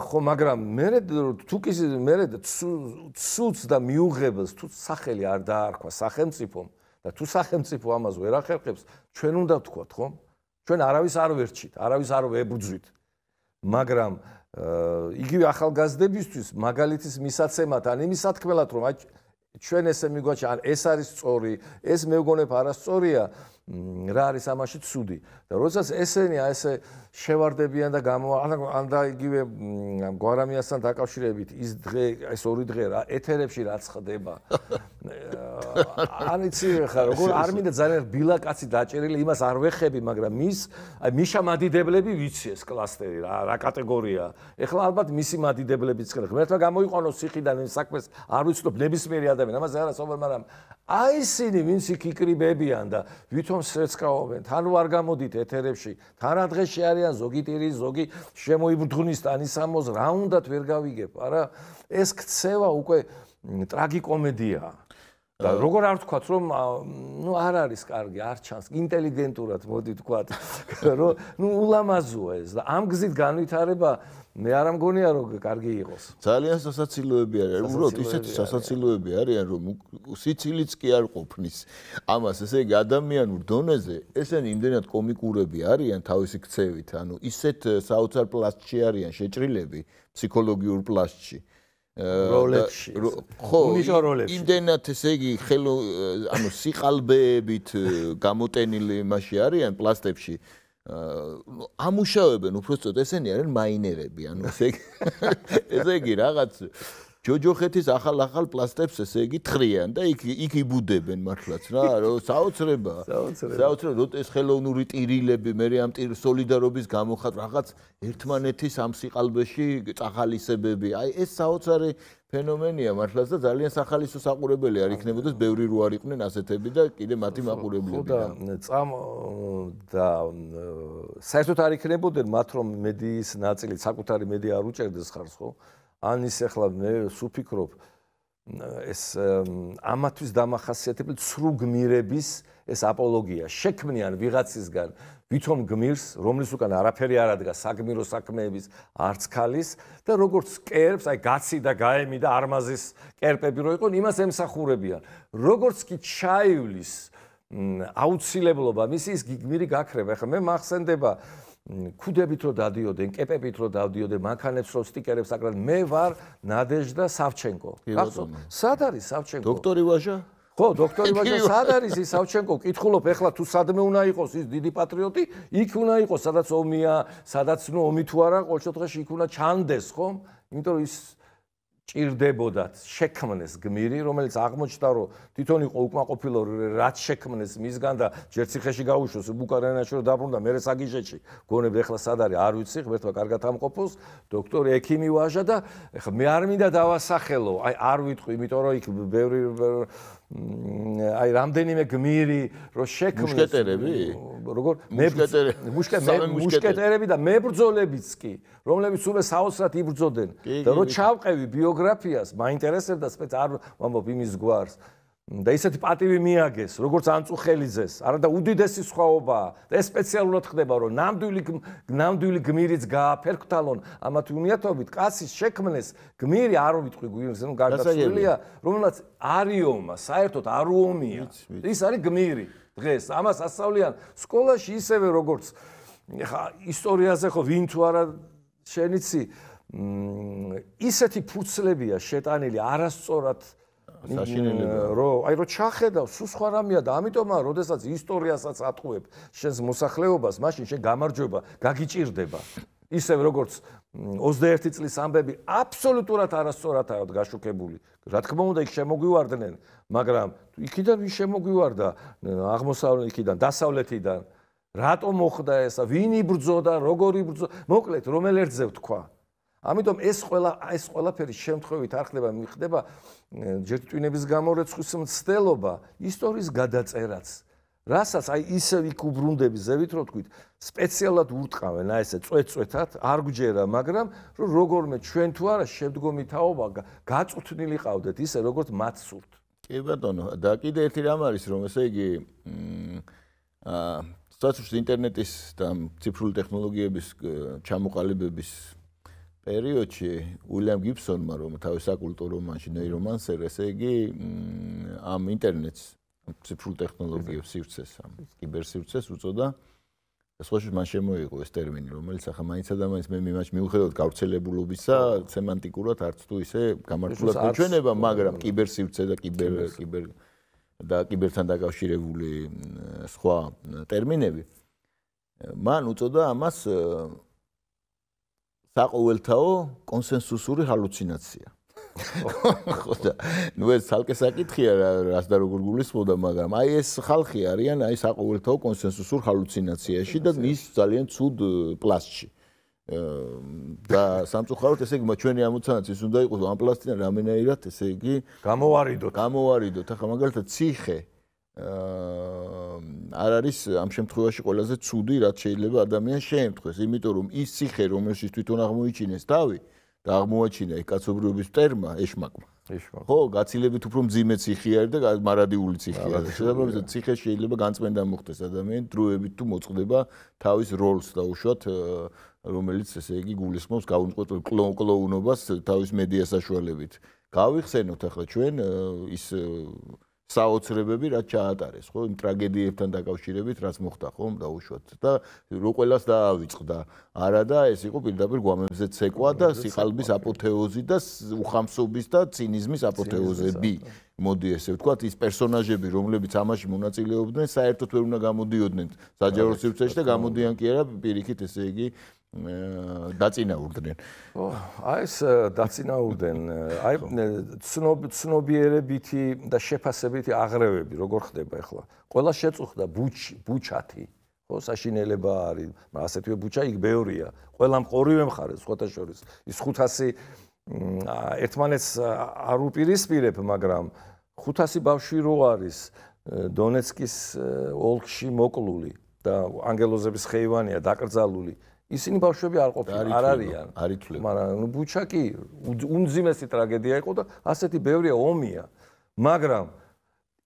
ხო, მაგრამ მე თუ კი მე ცუც და მიუღებელს თუ სახელი არ დაარქვა სახელმწიფომ და თუ სახელმწიფო ამას ვერ ახერხებს, ჩვენ უნდა ვთქვათ, ხო? ჩვენ არავის არ ვერჩით, არავის არ ვებრძვით. მაგრამ იგივე ახალგაზრდებისთვის მაგალითის მისაცემად ან იმისათქმელად რომ ჩვენ ესე მიგვაჩა ან ეს არის წორი ეს მეგონებ არასწორია რა არის ამაში ცუდი და როდესაც ესენი აი ესე შევარდებიან და გამო ან და იგივე გვარამიასთან დაკავშირებით ის დღე ეს ორი დღე რა ეთერებში რაც ხდება არ იცი ხა როგორ არ მინდა ძალიან რბილა კაცი დაჭერილი იმას არ ვეხები მაგრამ მის აი მიშა მადიდებლები ვიცი ეს კლასტერი რა რა კატეგორია ეხლა ალბათ მისი მადიდებლებიც ხა ერთმა გამოიყვანოს სიხიდან იმ საქმეს არ ვიცნობ ნებისმიერი ადამიანი ამაზე არა სულ მაგრამ აი ისინი ვინც იქ იკრიბებიან და ვითომ ფორმს ეცკავენ, თანუ არ გამოდით ეთერებში, თანა დღეში არიან ზოგი ტირი, ზოგი შემოიბრძვნის ტანისამოს რა უნდათ ვერ გავიგებ, არა? ეს ქცევა უკვე ტრაგიკომედიაა. და როგორ არ თქვათ რომ ну არ არის კარგი არ ჩანს ინტელიგენტურად მოდი თქვათ რომ ну ულამაზოა ეს და ამ გზით განვითარება მე არ ამგონია რომ კარგი იყოს ძალიან სასაცილოები არის უბრალოდ ისეთი სასაცილოები არიან რომ სიცილიც კი არ ყოფნის ამას ესე იგი ადამიანურ დონეზე ესენი იმდენად კომიკურები არიან თავისი ქცევით ანუ ისეთ საოცარ პლასტში არიან შეჭრილები ფსიქოლოგიურ პლასტში როლებში ხო იმდენად ესე იგი ხელო ანუ სიყალბეებით გამოტენილი მასი არიან პლასტებში ამუშავებენ უბრალოდ ესენი არიან მაინერები ანუ ესე ესე იგი რაღაც ჯოჯოხეთის ახალ-ახალ პლასტებს ესე იგი თხრიან და იქ იქ იბუდებენ მართლაც რა, რომ საოცრება. საოცრება. საოცრება, რომ ეს ხელოვნური ტირილები მე ამ ტირ солиდარობის გამოხატ რაღაც ერთმანეთის ამ სიყალბეში წახალისებები. აი ეს საოცარი ფენომენია მართლაც და ძალიან სახალისო საყურებელი არ იქნებოდეს ბევრი რო არიყვნენ ასეთები და კიდე მათი მაყურებლები. ხო და წამ და საერთოდ არ იქნებოდნენ მათ რომ მედიის ნაწილი საკუთარი მედია არ უჭერდეს ხარს ხო? ან ის ახლა მე სუფიქროფ ეს ამათვის დამახასიათებელი ცრუ გმირების ეს აპოლოგია შექმნიან ვიღაცისგან ვითომ გმირს რომლის უკან არაფერი არ ადგა საგმირო საქმეების არც ხალის და როგორც კერპს აი გაცი და გაემი და არმაზის კერპები რო იყონ იმას ემსახურებიან როგორც კი ჩაივლის აუცილებლობა მისი ის გიგმირი გაქრება ხო მე მახსენდება ქუდებით რო დადიოდნენ, კეპებით რო დადიოდნენ, მანქანებს რო სტიკერებს აკრავდნენ, მე ვარ ნადეჟდა სავჩენკო. გახსოვთ? სად არის სავჩენკო? დოქტორი ვაჟა? ხო, დოქტორი ვაჟა, სად არის ის სავჩენკო? კითხულობ ეხლა თუ სადმე უნდა იყოს ის დიდი პატრიოტი, იქ უნდა იყოს, სადაც ომია, სადაც ნუ ომი თუ არა, ყოველ შემთხვევაში იქ უნდა ჩანდეს, ხო? იმიტომ რომ ის ჭირდებოდათ შექმნეს გმირი, რომელიც აღმოჩნდა, რომ თვითონ იყო უკმაყოფილო, რაც შექმნეს მისგან და ჯერციხეში გაუშვეს, ბუკარენაში რომ დაბრუნდა, მერე საგიჟეთში გონებ ეხლა სად არის, არ ვიცი, ღერთვა კარგად ამყოფოს, დოქტორი ექიმი ვაჟა და ეხლა მე არ მინდა დავასახელო, აი არ ვიტყვი, იმიტომ რომ იქ ბევრი აი რამდენიმე გმირი რო შექმნეს მუშკეტერები? როგორ მუშკეტერები? მუშკეტერები, მუშკეტერები და მებრძოლებიც კი, რომლებიც უმე საოცრად იბრძოდნენ. და რო ჩავყევი ბიოგრაფიას, მაინტერესებდა სპეც არ ვამბობ იმის გვარს. და ისეთი პატივი მიაგეს, როგორც ანწუხელიძეს, არა და უდიდესი სხვაობაა. და ეს სპეციალურად ხდება, რომ ნამდვილი ნამდვილი გმირიც გააფერქთალონ ამათ უნიათობით, კასის შექმნეს გმირი არ ვიტყვი გვირს, ნუ გარდაცვლილია, რომელაც არიომა, საერთოდ არუომია. ის არის გმირი. დღეს ამას ასწავლიან სკოლაში ისევე როგორც ეხა ისტორიაზე ხო ვინ თუ არა შენიცი მ ისეთი ფუცლებია შეტანილი არასწორად რო აი რო ჩახედავ სუ სხვა რამეა და ამიტომა როდესაც ისტორიასაც ატყუებ შენს მოსახლეობას მაშინ შენ გამარჯობა გაგიჭirdება ისევ როგორც 21 წლის ამბები აბსოლუტურად არასწორადაა გაშუქებული რა თქმა უნდა იქ შემოგვივარდნენ მაგრამ იქიდან ვინ შემოგვივარდა აღმოსავლეთ იქიდან დასავლეთიდან რატომ მოხდა ეს ვინ იბრძოდა როგორ იბრძოდა მოკლედ რომელ ერთზე ვთქვა ამიტომ ეს ყველა ეს ყველაფერი შემთხვევით არ ხდება მიხდება ჯერ ტვინების გამო რეცხვის მცდელობა ისტორიის გადაწერაც რასაც აი ისე იქ უბრუნდები ზევით რო თქვით სპეციალად ურტყავენ აი ესე წვეწვეთად არ გჯერა მაგრამ რომ როგორმე ჩვენ თუ არა შემდგომი თაობა გაწვთნილი ყავდეთ ისე როგორც მათ სურთ კი ბატონო და კიდე ერთი რამ არის რომ ესე იგი აა სწორედ ინტერნეტის და ციფრული ტექნოლოგიების ჩამოყალიბების პერიოდში უილიამ გიბსონმა რომ თავის საკულტურო რომანში ნეირომანსერ ესე იგი ამ ინტერნეტს ციფრულ ტექნოლოგიებს სივრცეს ამ კიბერსივრცეს უწოდა ეს ხო შეიძლება მან შემოიღო ეს ტერმინი რომელიც ახლა მაინც ადამიანს მე მიმაჩ მიუხედავად გავრცელებულობისა სემანტიკურად არც თუ ისე გამართულად გვჩვენება მაგრამ კიბერსივრცე და კიბერ კიბერ და კიბერთან დაკავშირებული სხვა ტერმინები მან უწოდა ამას საყოველთაო კონსენსუსური ჰალუცინაცია. ხო და ნუ ეს ხალხი საკითხია რას და როგორ გულისხმობდა, მაგრამ აი ეს ხალხი არიან აი საყოველთაო კონსენსუსურ ჰალუცინაციაში და ის ძალიან ცუდ პლასში. და სამწუხაროდ ესე იგი ჩვენი ამოცანაც ის უნდა იყოს ამ პლასტიდან რამენაირად ესე იგი გამოვარიდოთ გამოვარიდოთ ახლა მაგალითად ციხე არ არის ამ შემთხვევაში ყველაზე ცუდი რაც შეიძლება ადამიანს შეემთხვეს, იმიტომ რომ ის ციხე რომელშიც თვითონ აღმოიჩინეს თავი და აღმოაჩინა ეს კაცობრიობის ტერმა ეშმაკმა. ეშმაკმა. ხო, გაცილებით უფრო მძიმე ციხე არის და მარადიული ციხე არის. შესაბამისად ციხე შეიძლება განწმენდა მოხდეს ადამიანს დროებით თუ მოწდება თავის როლს და უშუალოდ რომელიც ესე იგი გულისხმობს გაუნყოთ კლოუნობას თავის მედია საშუალებით. გავიხსენოთ ახლა ჩვენ ის საოცრებები რაც ჩაატარეს ხო იმ ტრაგედიებთან დაკავშირებით რაც მოხდა ხო დაუშვათ და რო ყოველას დაავიწყდა არა და ეს იყო პირდაპირ გვამებზე ცეკვა და სიყალბის აპოთეოზი და უხამსობის და цинизმის აპოთეოზები მოდი ესე ვთქვათ ის პერსონაჟები რომლებიც ამაში მონაწილეობდნენ საერთოდ ვერ უნდა გამოდიოდნენ საჯარო სივრცეში და გამოდიან კი არა პირიქით ესე იგი დაწინაურდნენ. ო, აი ეს э, დაწინაურდნენ. Э, აი ცნობ ცნობიერებითი და შეფასებითი აღრევები როგორ ხდება ახლა? ყველა შეწუხდა ბუჩი, ბუჩათი. ხო, საშინელება არის, ასეთვე ბუჩა იქ მეორია. ყველა მყორივე მხარეს, სხვათა შორის, ის 500 ერთმანეს არ უპირისპირებ, მაგრამ 500 ბავშვი რო არის დონეცკის ოლქში მოკლული და ანგელოზების ხეივანია დაკრძალული ისინი ბავშვები არ ყოფილან, არ არიან. არ ითვლება. მაგრამ ბუჩაკი უმძიმესი ტრაგედია იყო და ასეთი ბევრია ომია. მაგრამ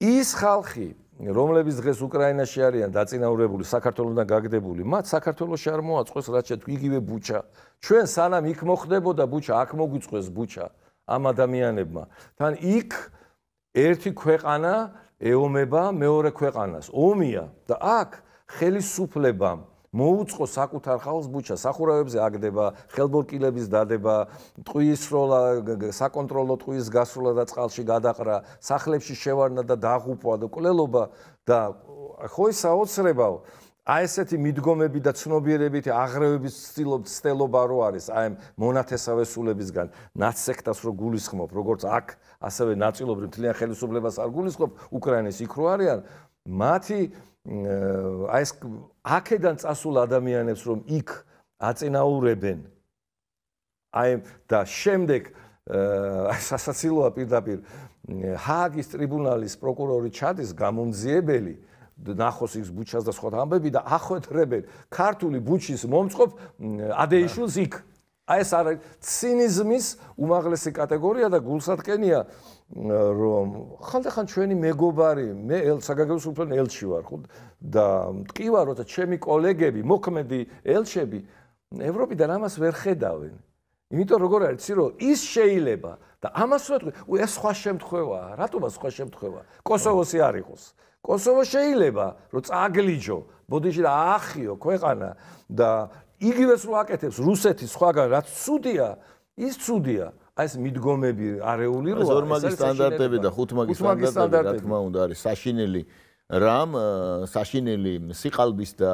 ის ხალხი, რომლებიც დღეს უკრაინაში არიან დაწინაურებული, საქართველოსთან გაგდებული, მათ საქართველოს არ მოაწყვეს რაც შეთ იგივე ბუჩა. ჩვენ სანამ იქ მოხდებოდა ბუჩა, აქ მოგვიწყვეს ბუჩა ამ ადამიანებმა. თან იქ ერთი ქვეყანა ეომება მეორე ქვეყანას, ომია და აქ ხელისუფლებამ მოუწყო საკუთარ ხალხს ბუჩა სახურავებზე აგდება, ხელბოკილების დადება, ტყუისროლა, საკონტროლო ტყუის გასროლა და წყალში გადაყრა, სახლებში შევარნა და დაღუპვა და კვლელობა და ხო ის აოცრებავ აი ესეთი მიდგომები და ცნობიერებით აღრევების სტილო სტელობა რო არის აი მონათესავესულებისგან ნაცსექტას რო გულისხმობ როგორც აქ ასევე ნაწილობრივ მთლიან ხელისუფლებას არ გულისხმობ უკრაინის იქ რო არიან მათი აი ეს აქედან წასულ ადამიანებს რომ იქ აწინაურებენ აი და შემდეგ აი სასაცილოა პირდაპირ ჰააგის ტრიბუნალის პროკურორი ჩადის გამომძიებელი ნახოს იქ ბუჩას და სხვა ამბები და ახვეთრებენ ქართული ბუჩის მომწყობ ადეიშულს იქ აი ეს არის ცინიზმის უმაღლესი კატეგორია და გულსადკენია აა რომ ხალხთან ჩვენი მეგობარი, მე ელსაგაგებს უფრო ელში ვარ ხო და მткиვა როცა ჩემი კოლეგები, მოქმედი ელშები ევროპიდან ამას ვერ ხედავენ. იმიტომ როგორ არის ცი რომ ის შეიძლება და ამას ვეთქვი, უ ეს სხვა შემთხვევაა, რატომა სხვა შემთხვევაა? კოსოვოსი არ იყოს. კოსოვო შეიძლება რომ წაგლიჯო, ბოდიში და აახიო ქვეყანა და იგივეს რო აკეთებს რუსეთი სხვაგან რაც ცუდია, ის ცუდია. აი ეს მიდგომები არეული როა ეს ორმაგი სტანდარტები და ხუთმაგი სტანდარტები რა თქმა უნდა არის საშინელი რამ საშინელი სიყალბის და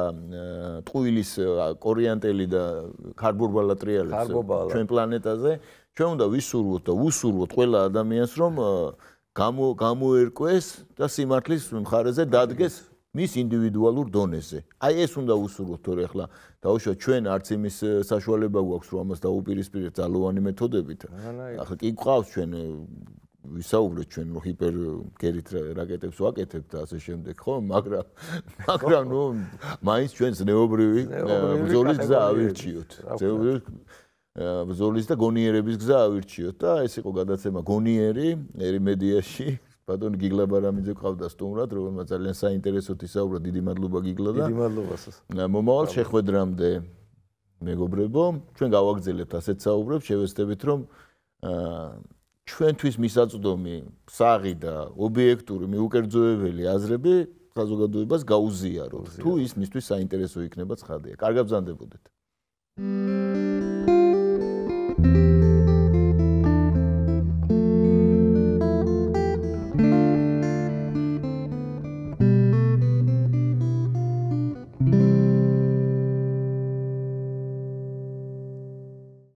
ტყუილის კორიანტელი და კარბურბალატრიალის ჩვენ პლანეტაზე ჩვენ უნდა ვისურვოთ და ვუსურვოთ ყველა ადამიანს რომ გამოერკვეს და სიმართლის მხარეზე დადგეს მის ინდივიდუალურ დონეზე. აი ეს უნდა უსურვოთ ორი ახლა დაუშვა ჩვენ არც იმის საშუალება გვაქვს რომ ამას დაუპირისპირდეთ ძალოვანი მეთოდებით. ახლა კი გვყავს ჩვენ ვისაუბრეთ ჩვენ რომ ჰიპერ გერით რაკეტებს ვაკეთებთ და ასე შემდეგ, ხო? მაგრამ მაგრამ ნუ მაინც ჩვენ ზნეობრივი ბრძოლის გზა ავირჩიოთ. ზნეობრივი ბრძოლის და გონიერების გზა ავირჩიოთ და ეს იყო გადაცემა გონიერი ერი მედიაში. ბატონი გიგლა ბარამიძე ყავდა სტუმრად, რომელმაც ძალიან საინტერესო თისაურა, დიდი მადლობა გიგლა და დიდი მადლობა სას. მომავალ შეხვედრამდე მეგობრებო, ჩვენ გავაგზავნებთ ასეთ საუბრებს, შევესწრებით რომ აა ჩვენთვის მისაწვდომი, საღი და ობიექტური მიუკერძოებელი აზრები საზოგადოებას გაუზიაროთ. თუ ის მისთვის საინტერესო იქნება, ხადია. კარგად ბრძანდებოდეთ. Mm.